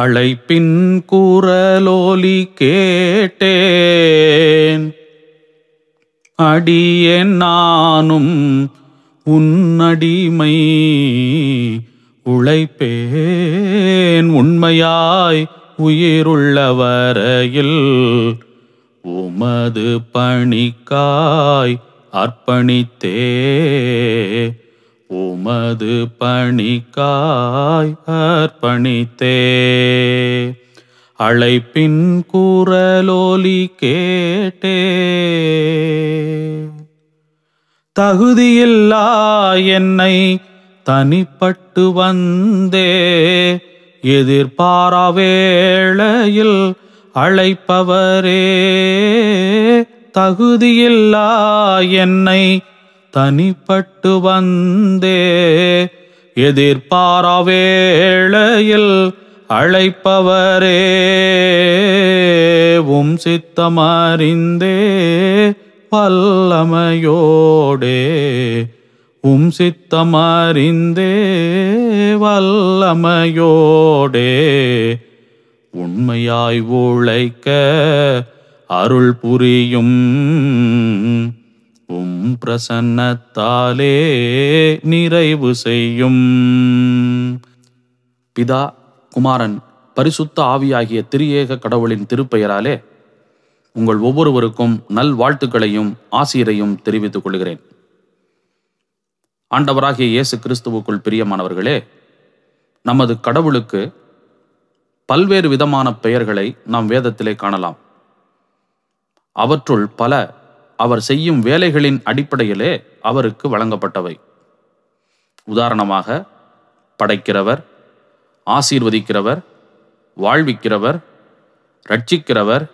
அழைப்பின் கூறலோலி கேட்டேன் அடியே நானும் உன்னடிமை உழைப்பேன் உண்மையாய் உயிருள்ளவரையில் உமது பணிக்காய் அர்ப்பணித்தே உமது பணிக்காய் அர்ப்பணித்தே அழைப்பின் குரலோலி கேட்டே தகுதியில்லா என்னை தனிப்பட்டு வந்தே எதிர்பாரா வேளையில் அழைப்பவரே தகுதியில்லா என்னை தனிப்பட்டு வந்தே எதிர்பார வேளையில் அழைப்பவரே உம் சித்தமறிந்தே வல்லமையோடே உம் சித்தமறிந்தே வல்லமையோடே உண்மையாய் உழைக்க அருள் புரியும் பிரசன்னத்தாலே நிறைவு செய்யும் பிதா குமாரன் பரிசுத்த ஆவியாகிய திரியேக கடவுளின் திருப்பெயராலே உங்கள் ஒவ்வொருவருக்கும் நல் வாழ்த்துக்களையும் ஆசிரியரையும் தெரிவித்துக் கொள்கிறேன் ஆண்டவராகிய இயேசு கிறிஸ்துவுக்குள் பிரியமானவர்களே நமது கடவுளுக்கு பல்வேறு விதமான பெயர்களை நாம் வேதத்திலே காணலாம் அவற்றுள் பல அவர் செய்யும் வேலைகளின் அடிப்படையிலே அவருக்கு வழங்கப்பட்டவை உதாரணமாக படைக்கிறவர் ஆசீர்வதிக்கிறவர் வாழ்விக்கிறவர் ரட்சிக்கிறவர்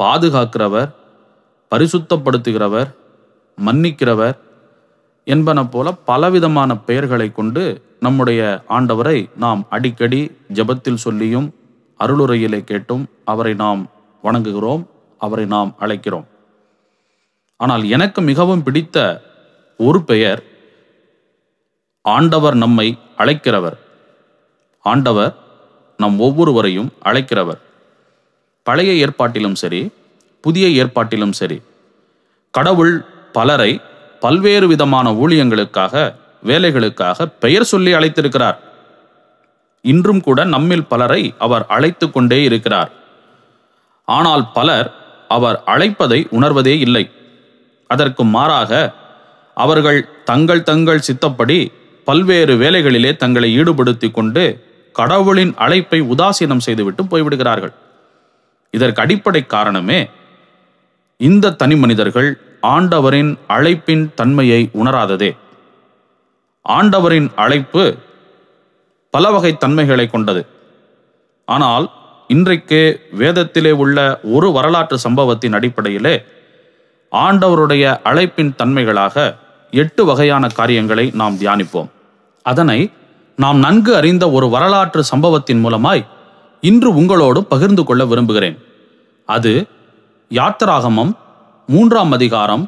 பாதுகாக்கிறவர் பரிசுத்தப்படுத்துகிறவர் மன்னிக்கிறவர் என்பன போல பலவிதமான பெயர்களை கொண்டு நம்முடைய ஆண்டவரை நாம் அடிக்கடி ஜபத்தில் சொல்லியும் அருளுரையிலே கேட்டும் அவரை நாம் வணங்குகிறோம் அவரை நாம் அழைக்கிறோம் ஆனால் எனக்கு மிகவும் பிடித்த ஒரு பெயர் ஆண்டவர் நம்மை அழைக்கிறவர் ஆண்டவர் நம் ஒவ்வொருவரையும் அழைக்கிறவர் பழைய ஏற்பாட்டிலும் சரி புதிய ஏற்பாட்டிலும் சரி கடவுள் பலரை பல்வேறு விதமான ஊழியங்களுக்காக வேலைகளுக்காக பெயர் சொல்லி அழைத்திருக்கிறார் இன்றும் கூட நம்மில் பலரை அவர் அழைத்து கொண்டே இருக்கிறார் ஆனால் பலர் அவர் அழைப்பதை உணர்வதே இல்லை அதற்கு மாறாக அவர்கள் தங்கள் தங்கள் சித்தப்படி பல்வேறு வேலைகளிலே தங்களை ஈடுபடுத்தி கொண்டு கடவுளின் அழைப்பை உதாசீனம் செய்துவிட்டு போய்விடுகிறார்கள் இதற்கு அடிப்படை காரணமே இந்த தனி மனிதர்கள் ஆண்டவரின் அழைப்பின் தன்மையை உணராததே ஆண்டவரின் அழைப்பு பல வகை தன்மைகளை கொண்டது ஆனால் இன்றைக்கு வேதத்திலே உள்ள ஒரு வரலாற்று சம்பவத்தின் அடிப்படையிலே ஆண்டவருடைய அழைப்பின் தன்மைகளாக எட்டு வகையான காரியங்களை நாம் தியானிப்போம் அதனை நாம் நன்கு அறிந்த ஒரு வரலாற்று சம்பவத்தின் மூலமாய் இன்று உங்களோடு பகிர்ந்து கொள்ள விரும்புகிறேன் அது யாத்திராகமம் மூன்றாம் அதிகாரம்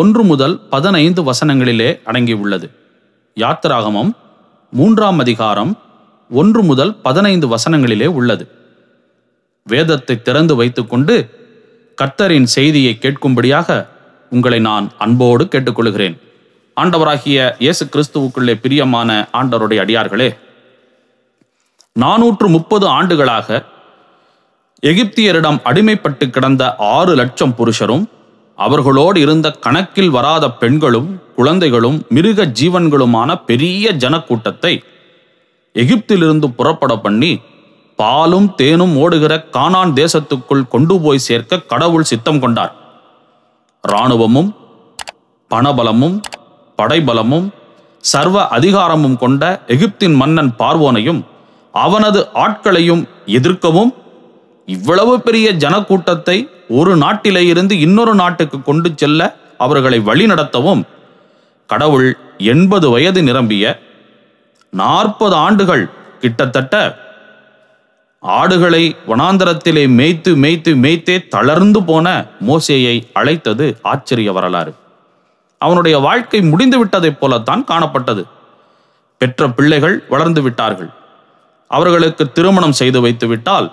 ஒன்று முதல் பதினைந்து வசனங்களிலே அடங்கியுள்ளது யாத்திராகமம் மூன்றாம் அதிகாரம் ஒன்று முதல் பதினைந்து வசனங்களிலே உள்ளது வேதத்தை திறந்து வைத்துக்கொண்டு கர்த்தரின் செய்தியை கேட்கும்படியாக உங்களை நான் அன்போடு கேட்டுக்கொள்கிறேன் ஆண்டவராகிய இயேசு கிறிஸ்துவுக்குள்ளே பிரியமான ஆண்டவருடைய அடியார்களே நானூற்று முப்பது ஆண்டுகளாக எகிப்தியரிடம் அடிமைப்பட்டு கிடந்த ஆறு லட்சம் புருஷரும் அவர்களோடு இருந்த கணக்கில் வராத பெண்களும் குழந்தைகளும் மிருக ஜீவன்களுமான பெரிய ஜனக்கூட்டத்தை எகிப்திலிருந்து புறப்பட பண்ணி பாலும் தேனும் ஓடுகிற கானான் தேசத்துக்குள் கொண்டு போய் சேர்க்க கடவுள் சித்தம் கொண்டார் இராணுவமும் பணபலமும் படைபலமும் சர்வ அதிகாரமும் கொண்ட எகிப்தின் மன்னன் பார்வோனையும் அவனது ஆட்களையும் எதிர்க்கவும் இவ்வளவு பெரிய ஜனக்கூட்டத்தை ஒரு நாட்டிலே இருந்து இன்னொரு நாட்டுக்கு கொண்டு செல்ல அவர்களை வழிநடத்தவும் கடவுள் எண்பது வயது நிரம்பிய நாற்பது ஆண்டுகள் கிட்டத்தட்ட ஆடுகளை வனாந்தரத்திலே மேய்த்து மேய்த்து மேய்த்தே தளர்ந்து போன மோசேயை அழைத்தது ஆச்சரிய வரலாறு அவனுடைய வாழ்க்கை முடிந்து விட்டதைப் போலத்தான் காணப்பட்டது பெற்ற பிள்ளைகள் வளர்ந்து விட்டார்கள் அவர்களுக்கு திருமணம் செய்து வைத்துவிட்டால்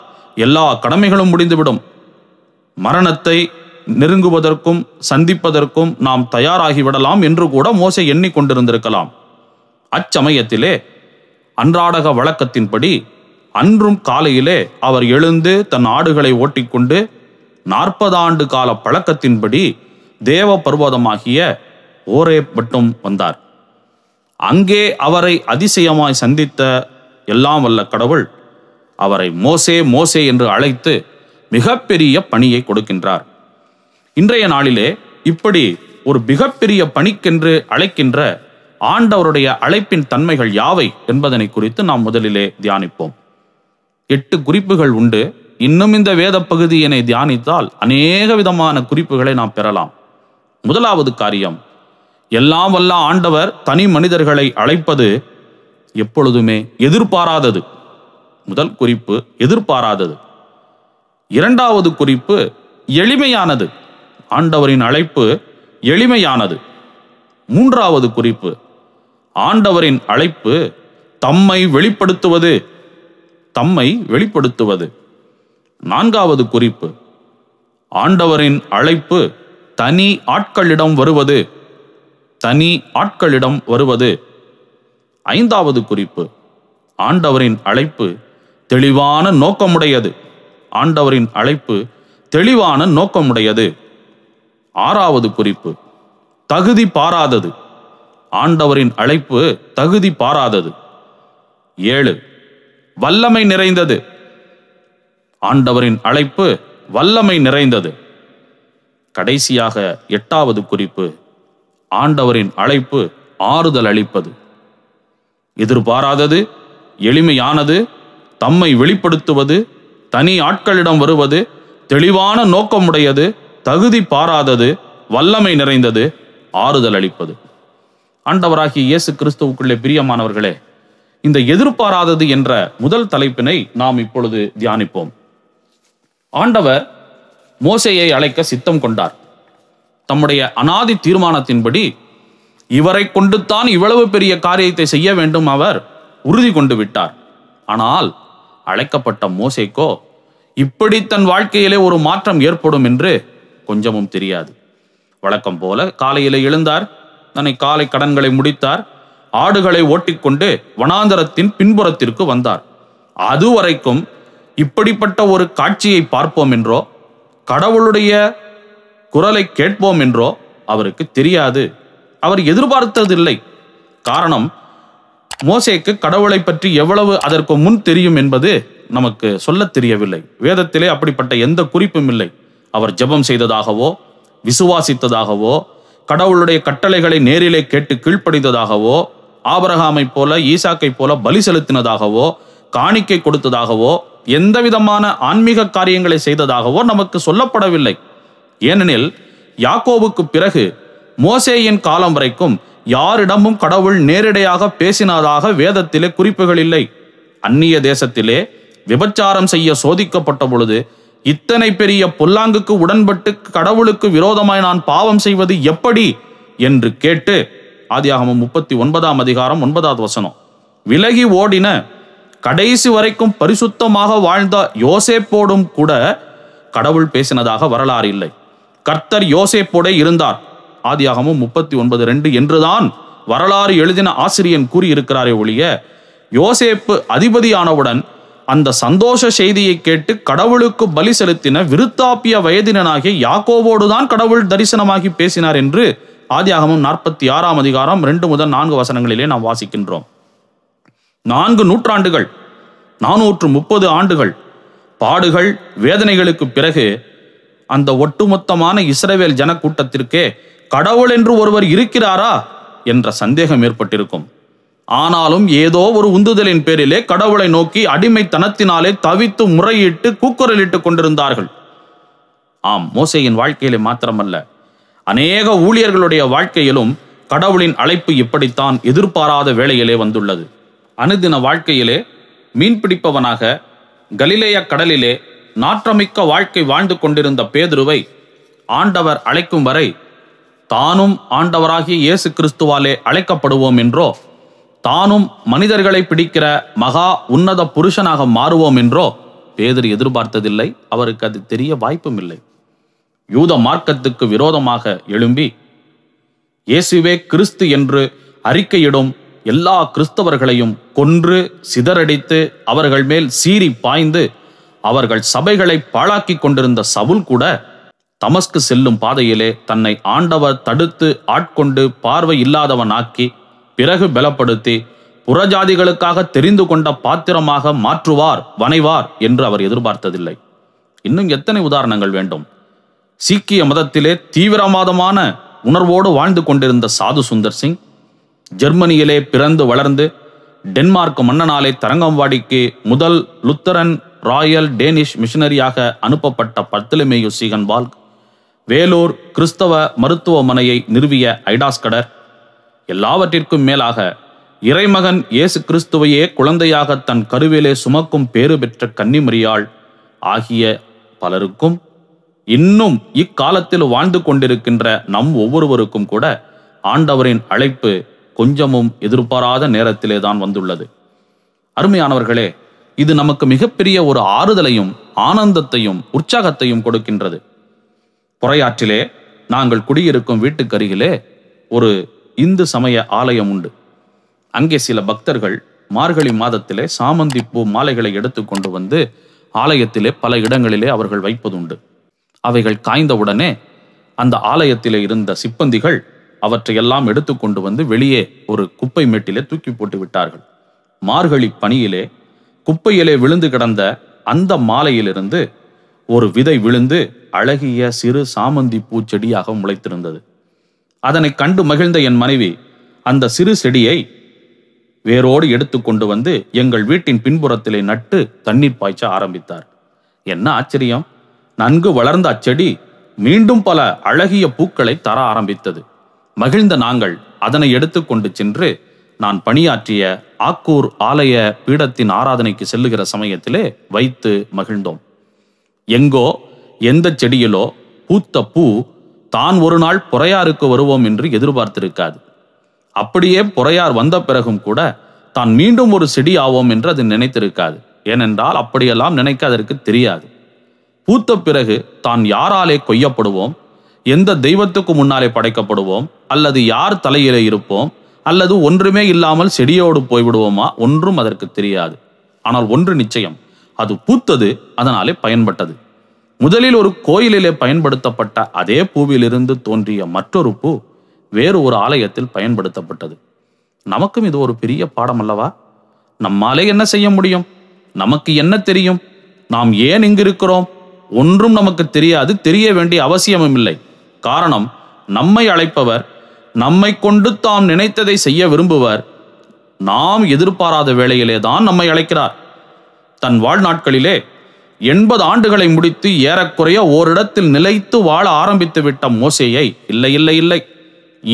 எல்லா கடமைகளும் முடிந்துவிடும் மரணத்தை நெருங்குவதற்கும் சந்திப்பதற்கும் நாம் தயாராகிவிடலாம் என்று கூட மோசை எண்ணிக்கொண்டிருந்திருக்கலாம் அச்சமயத்திலே அன்றாடக வழக்கத்தின்படி அன்றும் காலையிலே அவர் எழுந்து தன் ஆடுகளை ஓட்டிக்கொண்டு நாற்பது ஆண்டு கால பழக்கத்தின்படி தேவ பர்வதமாகிய ஓரே மட்டும் வந்தார் அங்கே அவரை அதிசயமாய் சந்தித்த எல்லாம் வல்ல கடவுள் அவரை மோசே மோசே என்று அழைத்து மிகப்பெரிய பணியை கொடுக்கின்றார் இன்றைய நாளிலே இப்படி ஒரு மிகப்பெரிய பணிக்கென்று அழைக்கின்ற ஆண்டவருடைய அழைப்பின் தன்மைகள் யாவை என்பதனை குறித்து நாம் முதலிலே தியானிப்போம் எட்டு குறிப்புகள் உண்டு இன்னும் இந்த வேத பகுதியினை தியானித்தால் அநேக விதமான குறிப்புகளை நாம் பெறலாம் முதலாவது காரியம் எல்லாம் வல்ல ஆண்டவர் தனி மனிதர்களை அழைப்பது எப்பொழுதுமே எதிர்பாராதது முதல் குறிப்பு எதிர்பாராதது இரண்டாவது குறிப்பு எளிமையானது ஆண்டவரின் அழைப்பு எளிமையானது மூன்றாவது குறிப்பு ஆண்டவரின் அழைப்பு தம்மை வெளிப்படுத்துவது தம்மை வெளிப்படுத்துவது நான்காவது குறிப்பு ஆண்டவரின் அழைப்பு தனி ஆட்களிடம் வருவது தனி ஆட்களிடம் வருவது ஐந்தாவது குறிப்பு ஆண்டவரின் அழைப்பு தெளிவான நோக்கமுடையது ஆண்டவரின் அழைப்பு தெளிவான நோக்கமுடையது ஆறாவது குறிப்பு தகுதி பாராதது ஆண்டவரின் அழைப்பு தகுதி பாராதது ஏழு வல்லமை நிறைந்தது ஆண்டவரின் அழைப்பு வல்லமை நிறைந்தது கடைசியாக எட்டாவது குறிப்பு ஆண்டவரின் அழைப்பு ஆறுதல் அளிப்பது எதிர்பாராதது எளிமையானது தம்மை வெளிப்படுத்துவது தனி ஆட்களிடம் வருவது தெளிவான நோக்கமுடையது தகுதி பாராதது வல்லமை நிறைந்தது ஆறுதல் அளிப்பது ஆண்டவராகிய இயேசு கிறிஸ்துவுக்குள்ளே பிரியமானவர்களே இந்த எதிர்பாராதது என்ற முதல் தலைப்பினை நாம் இப்பொழுது தியானிப்போம் ஆண்டவர் மோசையை அழைக்க சித்தம் கொண்டார் தம்முடைய அனாதி தீர்மானத்தின்படி இவரை கொண்டுத்தான் இவ்வளவு பெரிய காரியத்தை செய்ய வேண்டும் அவர் உறுதி கொண்டு விட்டார் ஆனால் அழைக்கப்பட்ட மோசைக்கோ இப்படி தன் வாழ்க்கையிலே ஒரு மாற்றம் ஏற்படும் என்று கொஞ்சமும் தெரியாது வழக்கம் போல காலையிலே எழுந்தார் தன்னை காலை கடன்களை முடித்தார் ஆடுகளை ஓட்டிக்கொண்டு வனாந்தரத்தின் பின்புறத்திற்கு வந்தார் அதுவரைக்கும் இப்படிப்பட்ட ஒரு காட்சியை பார்ப்போம் என்றோ கடவுளுடைய குரலை கேட்போம் என்றோ அவருக்கு தெரியாது அவர் எதிர்பார்த்ததில்லை காரணம் மோசேக்கு கடவுளை பற்றி எவ்வளவு அதற்கு முன் தெரியும் என்பது நமக்கு சொல்ல தெரியவில்லை வேதத்திலே அப்படிப்பட்ட எந்த குறிப்பும் இல்லை அவர் ஜெபம் செய்ததாகவோ விசுவாசித்ததாகவோ கடவுளுடைய கட்டளைகளை நேரிலே கேட்டு கீழ்ப்படிந்ததாகவோ ஆபரகாமை போல ஈசாக்கை போல பலி செலுத்தினதாகவோ காணிக்கை கொடுத்ததாகவோ எந்த விதமான ஆன்மீக காரியங்களை செய்ததாகவோ நமக்கு சொல்லப்படவில்லை ஏனெனில் யாக்கோவுக்கு பிறகு மோசேயின் காலம் வரைக்கும் யாரிடமும் கடவுள் நேரிடையாக பேசினதாக வேதத்திலே குறிப்புகள் இல்லை அந்நிய தேசத்திலே விபச்சாரம் செய்ய சோதிக்கப்பட்ட பொழுது இத்தனை பெரிய பொல்லாங்குக்கு உடன்பட்டு கடவுளுக்கு விரோதமாய் நான் பாவம் செய்வது எப்படி என்று கேட்டு ஆதியாகமும் முப்பத்தி ஒன்பதாம் அதிகாரம் ஒன்பதாவது வசனம் விலகி ஓடின கடைசி வரைக்கும் பரிசுத்தமாக வாழ்ந்த யோசேப்போடும் கூட கடவுள் பேசினதாக வரலாறு இல்லை கர்த்தர் யோசேப்போட இருந்தார் ஆதியாகமும் முப்பத்தி ஒன்பது ரெண்டு என்றுதான் வரலாறு எழுதின ஆசிரியன் கூறியிருக்கிறாரே ஒழிய யோசேப்பு அதிபதியானவுடன் அந்த சந்தோஷ செய்தியை கேட்டு கடவுளுக்கு பலி செலுத்தின விருத்தாப்பிய வயதினனாகிய யாக்கோவோடுதான் கடவுள் தரிசனமாகி பேசினார் என்று ஆதியாகமும் நாற்பத்தி ஆறாம் அதிகாரம் ரெண்டு முதல் நான்கு வசனங்களிலே நாம் வாசிக்கின்றோம் நான்கு நூற்றாண்டுகள் நானூற்று முப்பது ஆண்டுகள் பாடுகள் வேதனைகளுக்கு பிறகு அந்த ஒட்டுமொத்தமான இஸ்ரேவேல் ஜனக்கூட்டத்திற்கே கடவுள் என்று ஒருவர் இருக்கிறாரா என்ற சந்தேகம் ஏற்பட்டிருக்கும் ஆனாலும் ஏதோ ஒரு உந்துதலின் பேரிலே கடவுளை நோக்கி அடிமைத்தனத்தினாலே தவித்து முறையிட்டு கூக்குரலிட்டு கொண்டிருந்தார்கள் ஆம் மோசையின் வாழ்க்கையிலே மாத்திரமல்ல அநேக ஊழியர்களுடைய வாழ்க்கையிலும் கடவுளின் அழைப்பு இப்படித்தான் எதிர்பாராத வேளையிலே வந்துள்ளது அனுதின வாழ்க்கையிலே மீன்பிடிப்பவனாக கலிலேய கடலிலே நாற்றமிக்க வாழ்க்கை வாழ்ந்து கொண்டிருந்த பேதுருவை ஆண்டவர் அழைக்கும் வரை தானும் ஆண்டவராகிய இயேசு கிறிஸ்துவாலே அழைக்கப்படுவோம் என்றோ தானும் மனிதர்களை பிடிக்கிற மகா உன்னத புருஷனாக மாறுவோம் என்றோ பேதர் எதிர்பார்த்ததில்லை அவருக்கு அது தெரிய வாய்ப்பும் இல்லை யூத மார்க்கத்துக்கு விரோதமாக எழும்பி இயேசுவே கிறிஸ்து என்று அறிக்கையிடும் எல்லா கிறிஸ்தவர்களையும் கொன்று சிதறடித்து அவர்கள் மேல் சீறி பாய்ந்து அவர்கள் சபைகளை பாழாக்கி கொண்டிருந்த சவுல் கூட தமஸ்கு செல்லும் பாதையிலே தன்னை ஆண்டவர் தடுத்து ஆட்கொண்டு பார்வை இல்லாதவனாக்கி பிறகு பலப்படுத்தி புறஜாதிகளுக்காக தெரிந்து கொண்ட பாத்திரமாக மாற்றுவார் வனைவார் என்று அவர் எதிர்பார்த்ததில்லை இன்னும் எத்தனை உதாரணங்கள் வேண்டும் சீக்கிய மதத்திலே தீவிரவாதமான உணர்வோடு வாழ்ந்து கொண்டிருந்த சாது சுந்தர் சிங் ஜெர்மனியிலே பிறந்து வளர்ந்து டென்மார்க் மன்னனாலே தரங்கம்பாடிக்கு முதல் லுத்தரன் ராயல் டேனிஷ் மிஷனரியாக அனுப்பப்பட்ட பர்த்தலமேயு சீகன்வால்க் வேலூர் கிறிஸ்தவ மருத்துவமனையை நிறுவிய ஐடாஸ்கடர் எல்லாவற்றிற்கும் மேலாக இறைமகன் இயேசு கிறிஸ்துவையே குழந்தையாக தன் கருவிலே சுமக்கும் பேறு பெற்ற கன்னிமரியாள் ஆகிய பலருக்கும் இன்னும் இக்காலத்தில் வாழ்ந்து கொண்டிருக்கின்ற நம் ஒவ்வொருவருக்கும் கூட ஆண்டவரின் அழைப்பு கொஞ்சமும் எதிர்பாராத நேரத்திலே தான் வந்துள்ளது அருமையானவர்களே இது நமக்கு மிகப்பெரிய ஒரு ஆறுதலையும் ஆனந்தத்தையும் உற்சாகத்தையும் கொடுக்கின்றது புறையாற்றிலே நாங்கள் குடியிருக்கும் வீட்டுக்கருகிலே ஒரு இந்து சமய ஆலயம் உண்டு அங்கே சில பக்தர்கள் மார்கழி மாதத்திலே சாமந்தி பூ மாலைகளை எடுத்துக்கொண்டு வந்து ஆலயத்திலே பல இடங்களிலே அவர்கள் வைப்பதுண்டு அவைகள் காய்ந்தவுடனே அந்த ஆலயத்திலே இருந்த சிப்பந்திகள் அவற்றையெல்லாம் எடுத்துக்கொண்டு வந்து வெளியே ஒரு குப்பை மேட்டிலே தூக்கி போட்டு விட்டார்கள் மார்கழி பணியிலே குப்பையிலே விழுந்து கிடந்த அந்த மாலையிலிருந்து ஒரு விதை விழுந்து அழகிய சிறு சாமந்தி பூச்செடியாக முளைத்திருந்தது அதனை கண்டு மகிழ்ந்த என் மனைவி அந்த சிறு செடியை வேரோடு எடுத்துக்கொண்டு வந்து எங்கள் வீட்டின் பின்புறத்திலே நட்டு தண்ணீர் பாய்ச்ச ஆரம்பித்தார் என்ன ஆச்சரியம் நன்கு வளர்ந்த அச்செடி மீண்டும் பல அழகிய பூக்களை தர ஆரம்பித்தது மகிழ்ந்த நாங்கள் அதனை எடுத்துக்கொண்டு சென்று நான் பணியாற்றிய ஆக்கூர் ஆலய பீடத்தின் ஆராதனைக்கு செல்லுகிற சமயத்திலே வைத்து மகிழ்ந்தோம் எங்கோ எந்த செடியிலோ பூத்த பூ தான் ஒரு நாள் புறையாருக்கு வருவோம் என்று எதிர்பார்த்திருக்காது அப்படியே புறையார் வந்த பிறகும் கூட தான் மீண்டும் ஒரு செடி ஆவோம் என்று அது நினைத்திருக்காது ஏனென்றால் அப்படியெல்லாம் நினைக்க அதற்கு தெரியாது பூத்த பிறகு தான் யாராலே கொய்யப்படுவோம் எந்த தெய்வத்துக்கு முன்னாலே படைக்கப்படுவோம் அல்லது யார் தலையிலே இருப்போம் அல்லது ஒன்றுமே இல்லாமல் செடியோடு போய்விடுவோமா ஒன்றும் அதற்கு தெரியாது ஆனால் ஒன்று நிச்சயம் அது பூத்தது அதனாலே பயன்பட்டது முதலில் ஒரு கோயிலிலே பயன்படுத்தப்பட்ட அதே பூவிலிருந்து தோன்றிய மற்றொரு பூ வேறு ஒரு ஆலயத்தில் பயன்படுத்தப்பட்டது நமக்கும் இது ஒரு பெரிய பாடம் அல்லவா நம்மாலே என்ன செய்ய முடியும் நமக்கு என்ன தெரியும் நாம் ஏன் இங்கு இருக்கிறோம் ஒன்றும் நமக்கு தெரியாது தெரிய வேண்டிய அவசியமும் இல்லை காரணம் நம்மை அழைப்பவர் நம்மை கொண்டு தாம் நினைத்ததை செய்ய விரும்புவர் நாம் எதிர்பாராத வேளையிலே தான் நம்மை அழைக்கிறார் தன் வாழ்நாட்களிலே எண்பது ஆண்டுகளை முடித்து ஏறக்குறைய ஓரிடத்தில் நிலைத்து வாழ ஆரம்பித்து விட்ட மோசையை இல்லை இல்லை இல்லை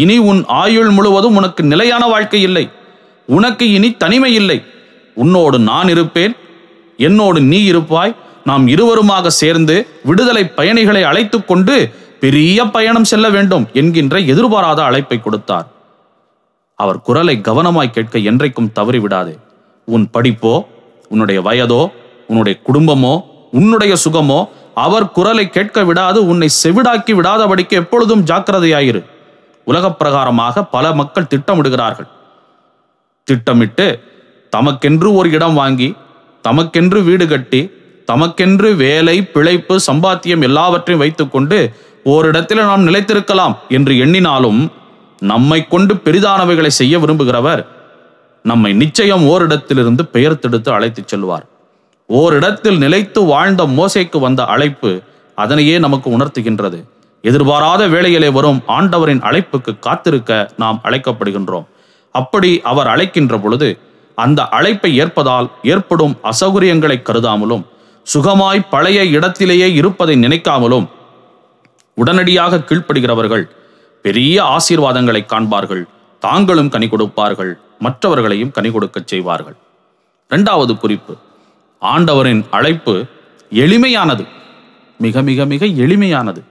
இனி உன் ஆயுள் முழுவதும் உனக்கு நிலையான வாழ்க்கை இல்லை உனக்கு இனி தனிமை இல்லை உன்னோடு நான் இருப்பேன் என்னோடு நீ இருப்பாய் நாம் இருவருமாக சேர்ந்து விடுதலை பயணிகளை அழைத்து கொண்டு பெரிய பயணம் செல்ல வேண்டும் என்கின்ற எதிர்பாராத அழைப்பை கொடுத்தார் அவர் குரலை கவனமாய் கேட்க என்றைக்கும் தவறிவிடாது உன் படிப்போ உன்னுடைய வயதோ உன்னுடைய குடும்பமோ உன்னுடைய சுகமோ அவர் குரலை கேட்க விடாது உன்னை செவிடாக்கி விடாதபடிக்கு எப்பொழுதும் ஜாக்கிரதையாயிரு உலகப் பிரகாரமாக பல மக்கள் திட்டமிடுகிறார்கள் திட்டமிட்டு தமக்கென்று ஒரு இடம் வாங்கி தமக்கென்று வீடு கட்டி தமக்கென்று வேலை பிழைப்பு சம்பாத்தியம் எல்லாவற்றையும் வைத்துக்கொண்டு ஓரிடத்தில் நாம் நிலைத்திருக்கலாம் என்று எண்ணினாலும் நம்மை கொண்டு பெரிதானவைகளை செய்ய விரும்புகிறவர் நம்மை நிச்சயம் ஓரிடத்திலிருந்து பெயர் அழைத்துச் செல்வார் ஓரிடத்தில் நிலைத்து வாழ்ந்த மோசைக்கு வந்த அழைப்பு அதனையே நமக்கு உணர்த்துகின்றது எதிர்பாராத வேளையிலே வரும் ஆண்டவரின் அழைப்புக்கு காத்திருக்க நாம் அழைக்கப்படுகின்றோம் அப்படி அவர் அழைக்கின்ற பொழுது அந்த அழைப்பை ஏற்பதால் ஏற்படும் அசௌகரியங்களை கருதாமலும் சுகமாய் பழைய இடத்திலேயே இருப்பதை நினைக்காமலும் உடனடியாக கீழ்ப்படுகிறவர்கள் பெரிய ஆசீர்வாதங்களை காண்பார்கள் தாங்களும் கனி கொடுப்பார்கள் மற்றவர்களையும் கனி கொடுக்கச் செய்வார்கள் இரண்டாவது குறிப்பு ஆண்டவரின் அழைப்பு எளிமையானது மிக மிக மிக எளிமையானது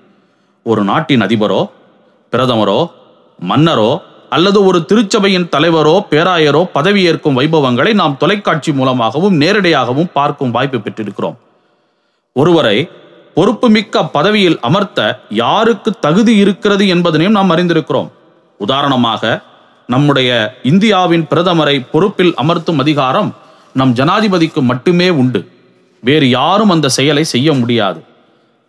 ஒரு நாட்டின் அதிபரோ பிரதமரோ மன்னரோ அல்லது ஒரு திருச்சபையின் தலைவரோ பேராயரோ பதவியேற்கும் வைபவங்களை நாம் தொலைக்காட்சி மூலமாகவும் நேரடியாகவும் பார்க்கும் வாய்ப்பு பெற்றிருக்கிறோம் ஒருவரை பொறுப்புமிக்க பதவியில் அமர்த்த யாருக்கு தகுதி இருக்கிறது என்பதனையும் நாம் அறிந்திருக்கிறோம் உதாரணமாக நம்முடைய இந்தியாவின் பிரதமரை பொறுப்பில் அமர்த்தும் அதிகாரம் நம் ஜனாதிபதிக்கு மட்டுமே உண்டு வேறு யாரும் அந்த செயலை செய்ய முடியாது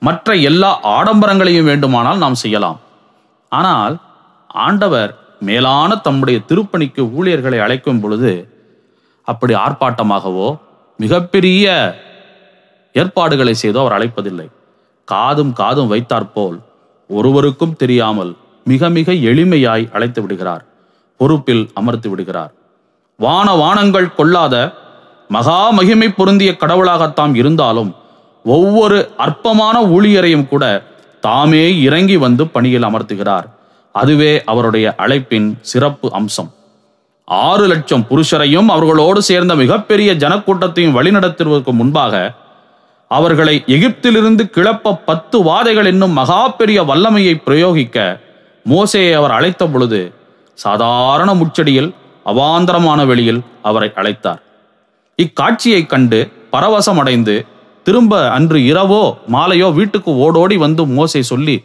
மற்ற எல்லா ஆடம்பரங்களையும் வேண்டுமானால் நாம் செய்யலாம் ஆனால் ஆண்டவர் மேலான தம்முடைய திருப்பணிக்கு ஊழியர்களை அழைக்கும் பொழுது அப்படி ஆர்ப்பாட்டமாகவோ மிகப்பெரிய ஏற்பாடுகளை செய்தோ அவர் அழைப்பதில்லை காதும் காதும் வைத்தாற்போல் ஒருவருக்கும் தெரியாமல் மிக மிக எளிமையாய் அழைத்து விடுகிறார் பொறுப்பில் அமர்த்து விடுகிறார் வான வானங்கள் கொள்ளாத மகா மகிமை பொருந்திய கடவுளாகத்தாம் இருந்தாலும் ஒவ்வொரு அற்பமான ஊழியரையும் கூட தாமே இறங்கி வந்து பணியில் அமர்த்துகிறார் அதுவே அவருடைய அழைப்பின் சிறப்பு அம்சம் ஆறு லட்சம் புருஷரையும் அவர்களோடு சேர்ந்த மிகப்பெரிய ஜனக்கூட்டத்தையும் வழிநடத்துவதற்கு முன்பாக அவர்களை எகிப்திலிருந்து கிளப்ப பத்து வாதைகள் என்னும் மகா பெரிய வல்லமையை பிரயோகிக்க மோசையை அவர் அழைத்த பொழுது சாதாரண முச்சடியில் அவாந்தரமான வெளியில் அவரை அழைத்தார் இக்காட்சியை கண்டு பரவசமடைந்து திரும்ப அன்று இரவோ மாலையோ வீட்டுக்கு ஓடோடி வந்து மோசை சொல்லி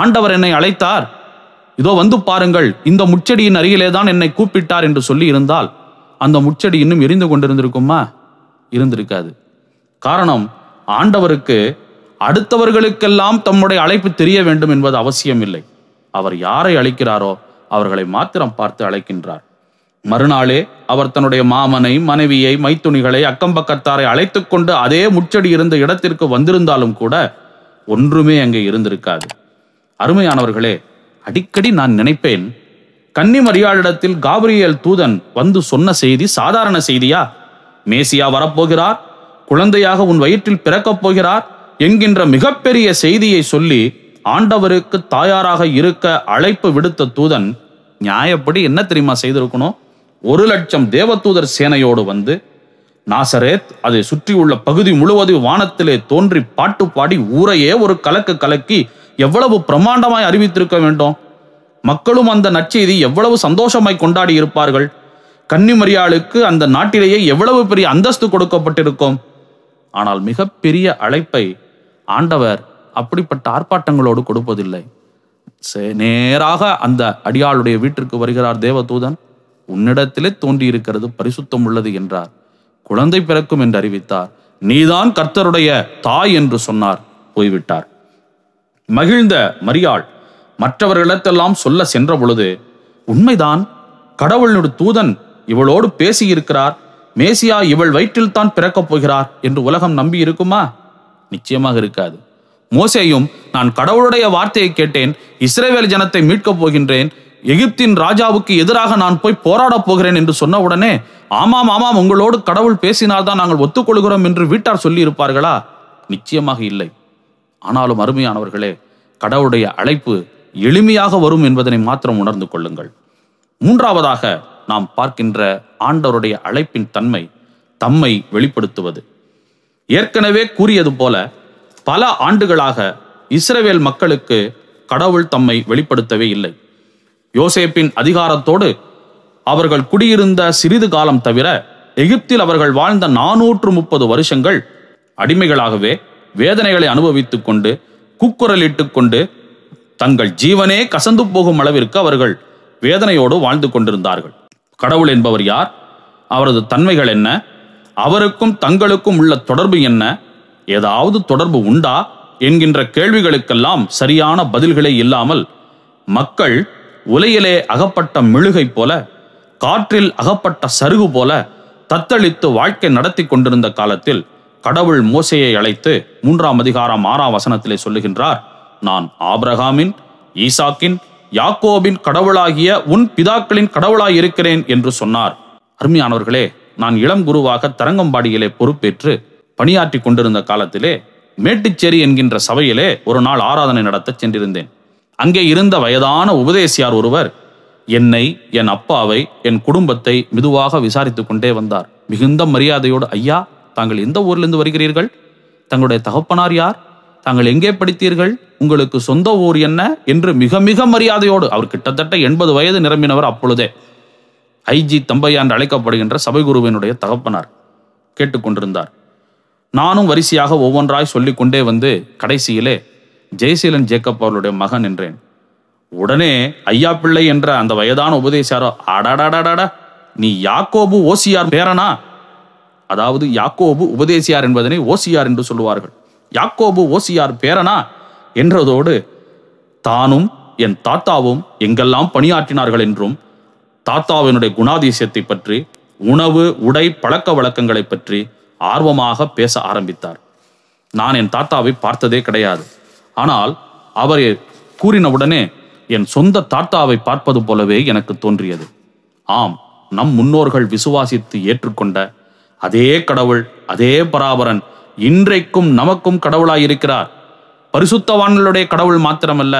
ஆண்டவர் என்னை அழைத்தார் இதோ வந்து பாருங்கள் இந்த முச்செடியின் அருகிலே தான் என்னை கூப்பிட்டார் என்று சொல்லி இருந்தால் அந்த முச்செடி இன்னும் எரிந்து கொண்டிருந்திருக்குமா இருந்திருக்காது காரணம் ஆண்டவருக்கு அடுத்தவர்களுக்கெல்லாம் தம்முடைய அழைப்பு தெரிய வேண்டும் என்பது அவசியம் இல்லை அவர் யாரை அழைக்கிறாரோ அவர்களை மாத்திரம் பார்த்து அழைக்கின்றார் மறுநாளே அவர் தன்னுடைய மாமனை மனைவியை மைத்துணிகளை அக்கம்பக்கத்தாரை அழைத்து கொண்டு அதே முச்சடி இருந்த இடத்திற்கு வந்திருந்தாலும் கூட ஒன்றுமே அங்கே இருந்திருக்காது அருமையானவர்களே அடிக்கடி நான் நினைப்பேன் கன்னிமரியாளிடத்தில் காபிரியல் தூதன் வந்து சொன்ன செய்தி சாதாரண செய்தியா மேசியா வரப்போகிறார் குழந்தையாக உன் வயிற்றில் பிறக்கப் போகிறார் என்கின்ற மிகப்பெரிய செய்தியை சொல்லி ஆண்டவருக்கு தாயாராக இருக்க அழைப்பு விடுத்த தூதன் நியாயப்படி என்ன தெரியுமா செய்திருக்கணும் ஒரு லட்சம் தேவதூதர் சேனையோடு வந்து நாசரேத் அதை சுற்றியுள்ள பகுதி முழுவதும் வானத்திலே தோன்றி பாட்டு பாடி ஊரையே ஒரு கலக்கு கலக்கி எவ்வளவு பிரம்மாண்டமாய் அறிவித்திருக்க வேண்டும் மக்களும் அந்த நற்செய்தி எவ்வளவு சந்தோஷமாய் கொண்டாடி இருப்பார்கள் கன்னிமரியாளுக்கு அந்த நாட்டிலேயே எவ்வளவு பெரிய அந்தஸ்து கொடுக்கப்பட்டிருக்கும் ஆனால் மிகப்பெரிய அழைப்பை ஆண்டவர் அப்படிப்பட்ட ஆர்ப்பாட்டங்களோடு கொடுப்பதில்லை நேராக அந்த அடியாளுடைய வீட்டிற்கு வருகிறார் தேவதூதன் உன்னிடத்திலே தோன்றியிருக்கிறது பரிசுத்தம் உள்ளது என்றார் குழந்தை பிறக்கும் என்று அறிவித்தார் நீதான் கர்த்தருடைய தாய் என்று சொன்னார் போய்விட்டார் மகிழ்ந்த மரியாள் மற்றவர்களிடத்தெல்லாம் சொல்ல சென்ற பொழுது உண்மைதான் கடவுளினுடைய தூதன் இவளோடு பேசியிருக்கிறார் மேசியா இவள் வயிற்றில் தான் பிறக்கப் போகிறார் என்று உலகம் நம்பி இருக்குமா நிச்சயமாக இருக்காது மோசேயும் நான் கடவுளுடைய வார்த்தையை கேட்டேன் இஸ்ரேவேல் ஜனத்தை மீட்கப் போகின்றேன் எகிப்தின் ராஜாவுக்கு எதிராக நான் போய் போராடப் போகிறேன் என்று சொன்ன உடனே ஆமாம் ஆமாம் உங்களோடு கடவுள் பேசினால்தான் நாங்கள் ஒத்துக்கொள்கிறோம் என்று வீட்டார் சொல்லி இருப்பார்களா நிச்சயமாக இல்லை ஆனாலும் அருமையானவர்களே கடவுளுடைய அழைப்பு எளிமையாக வரும் என்பதனை மாத்திரம் உணர்ந்து கொள்ளுங்கள் மூன்றாவதாக நாம் பார்க்கின்ற ஆண்டவருடைய அழைப்பின் தன்மை தம்மை வெளிப்படுத்துவது ஏற்கனவே கூறியது போல பல ஆண்டுகளாக இஸ்ரேவேல் மக்களுக்கு கடவுள் தம்மை வெளிப்படுத்தவே இல்லை யோசேப்பின் அதிகாரத்தோடு அவர்கள் குடியிருந்த சிறிது காலம் தவிர எகிப்தில் அவர்கள் வாழ்ந்த நானூற்று முப்பது வருஷங்கள் அடிமைகளாகவே வேதனைகளை அனுபவித்துக் கொண்டு கூக்குரலிட்டு கொண்டு தங்கள் ஜீவனே கசந்து போகும் அளவிற்கு அவர்கள் வேதனையோடு வாழ்ந்து கொண்டிருந்தார்கள் கடவுள் என்பவர் யார் அவரது தன்மைகள் என்ன அவருக்கும் தங்களுக்கும் உள்ள தொடர்பு என்ன ஏதாவது தொடர்பு உண்டா என்கின்ற கேள்விகளுக்கெல்லாம் சரியான பதில்களே இல்லாமல் மக்கள் உலையிலே அகப்பட்ட மெழுகை போல காற்றில் அகப்பட்ட சருகு போல தத்தளித்து வாழ்க்கை நடத்தி கொண்டிருந்த காலத்தில் கடவுள் மோசையை அழைத்து மூன்றாம் அதிகாரம் ஆறாம் வசனத்திலே சொல்லுகின்றார் நான் ஆப்ரஹாமின் ஈசாக்கின் யாக்கோபின் கடவுளாகிய உன் பிதாக்களின் கடவுளாய் இருக்கிறேன் என்று சொன்னார் அருமையானவர்களே நான் இளம் குருவாக தரங்கம்பாடியிலே பொறுப்பேற்று பணியாற்றி கொண்டிருந்த காலத்திலே மேட்டுச்சேரி என்கின்ற சபையிலே ஒரு நாள் ஆராதனை நடத்தச் சென்றிருந்தேன் அங்கே இருந்த வயதான உபதேசியார் ஒருவர் என்னை என் அப்பாவை என் குடும்பத்தை மெதுவாக விசாரித்து கொண்டே வந்தார் மிகுந்த மரியாதையோடு ஐயா தாங்கள் எந்த ஊரிலிருந்து வருகிறீர்கள் தங்களுடைய தகப்பனார் யார் தாங்கள் எங்கே படித்தீர்கள் உங்களுக்கு சொந்த ஊர் என்ன என்று மிக மிக மரியாதையோடு அவர் கிட்டத்தட்ட எண்பது வயது நிரம்பினவர் அப்பொழுதே ஐஜி தம்பையா என்று அழைக்கப்படுகின்ற சபைகுருவினுடைய தகப்பனார் கேட்டுக்கொண்டிருந்தார் நானும் வரிசையாக ஒவ்வொன்றாய் கொண்டே வந்து கடைசியிலே ஜெயசீலன் ஜேக்கப் அவர்களுடைய மகன் என்றேன் உடனே ஐயா பிள்ளை என்ற அந்த வயதான உபதேசாரோ அடாடாடாடா நீ யாக்கோபு ஓசியார் பேரனா அதாவது யாக்கோபு உபதேசியார் என்பதனை ஓசியார் என்று சொல்லுவார்கள் யாக்கோபு ஓசியார் பேரனா என்றதோடு தானும் என் தாத்தாவும் எங்கெல்லாம் பணியாற்றினார்கள் என்றும் தாத்தாவினுடைய குணாதிசயத்தை பற்றி உணவு உடை பழக்க வழக்கங்களை பற்றி ஆர்வமாக பேச ஆரம்பித்தார் நான் என் தாத்தாவை பார்த்ததே கிடையாது ஆனால் அவர் கூறினவுடனே என் சொந்த தாத்தாவை பார்ப்பது போலவே எனக்கு தோன்றியது ஆம் நம் முன்னோர்கள் விசுவாசித்து ஏற்றுக்கொண்ட அதே கடவுள் அதே பராபரன் இன்றைக்கும் நமக்கும் கடவுளாயிருக்கிறார் பரிசுத்தவான்களுடைய கடவுள் மாத்திரமல்ல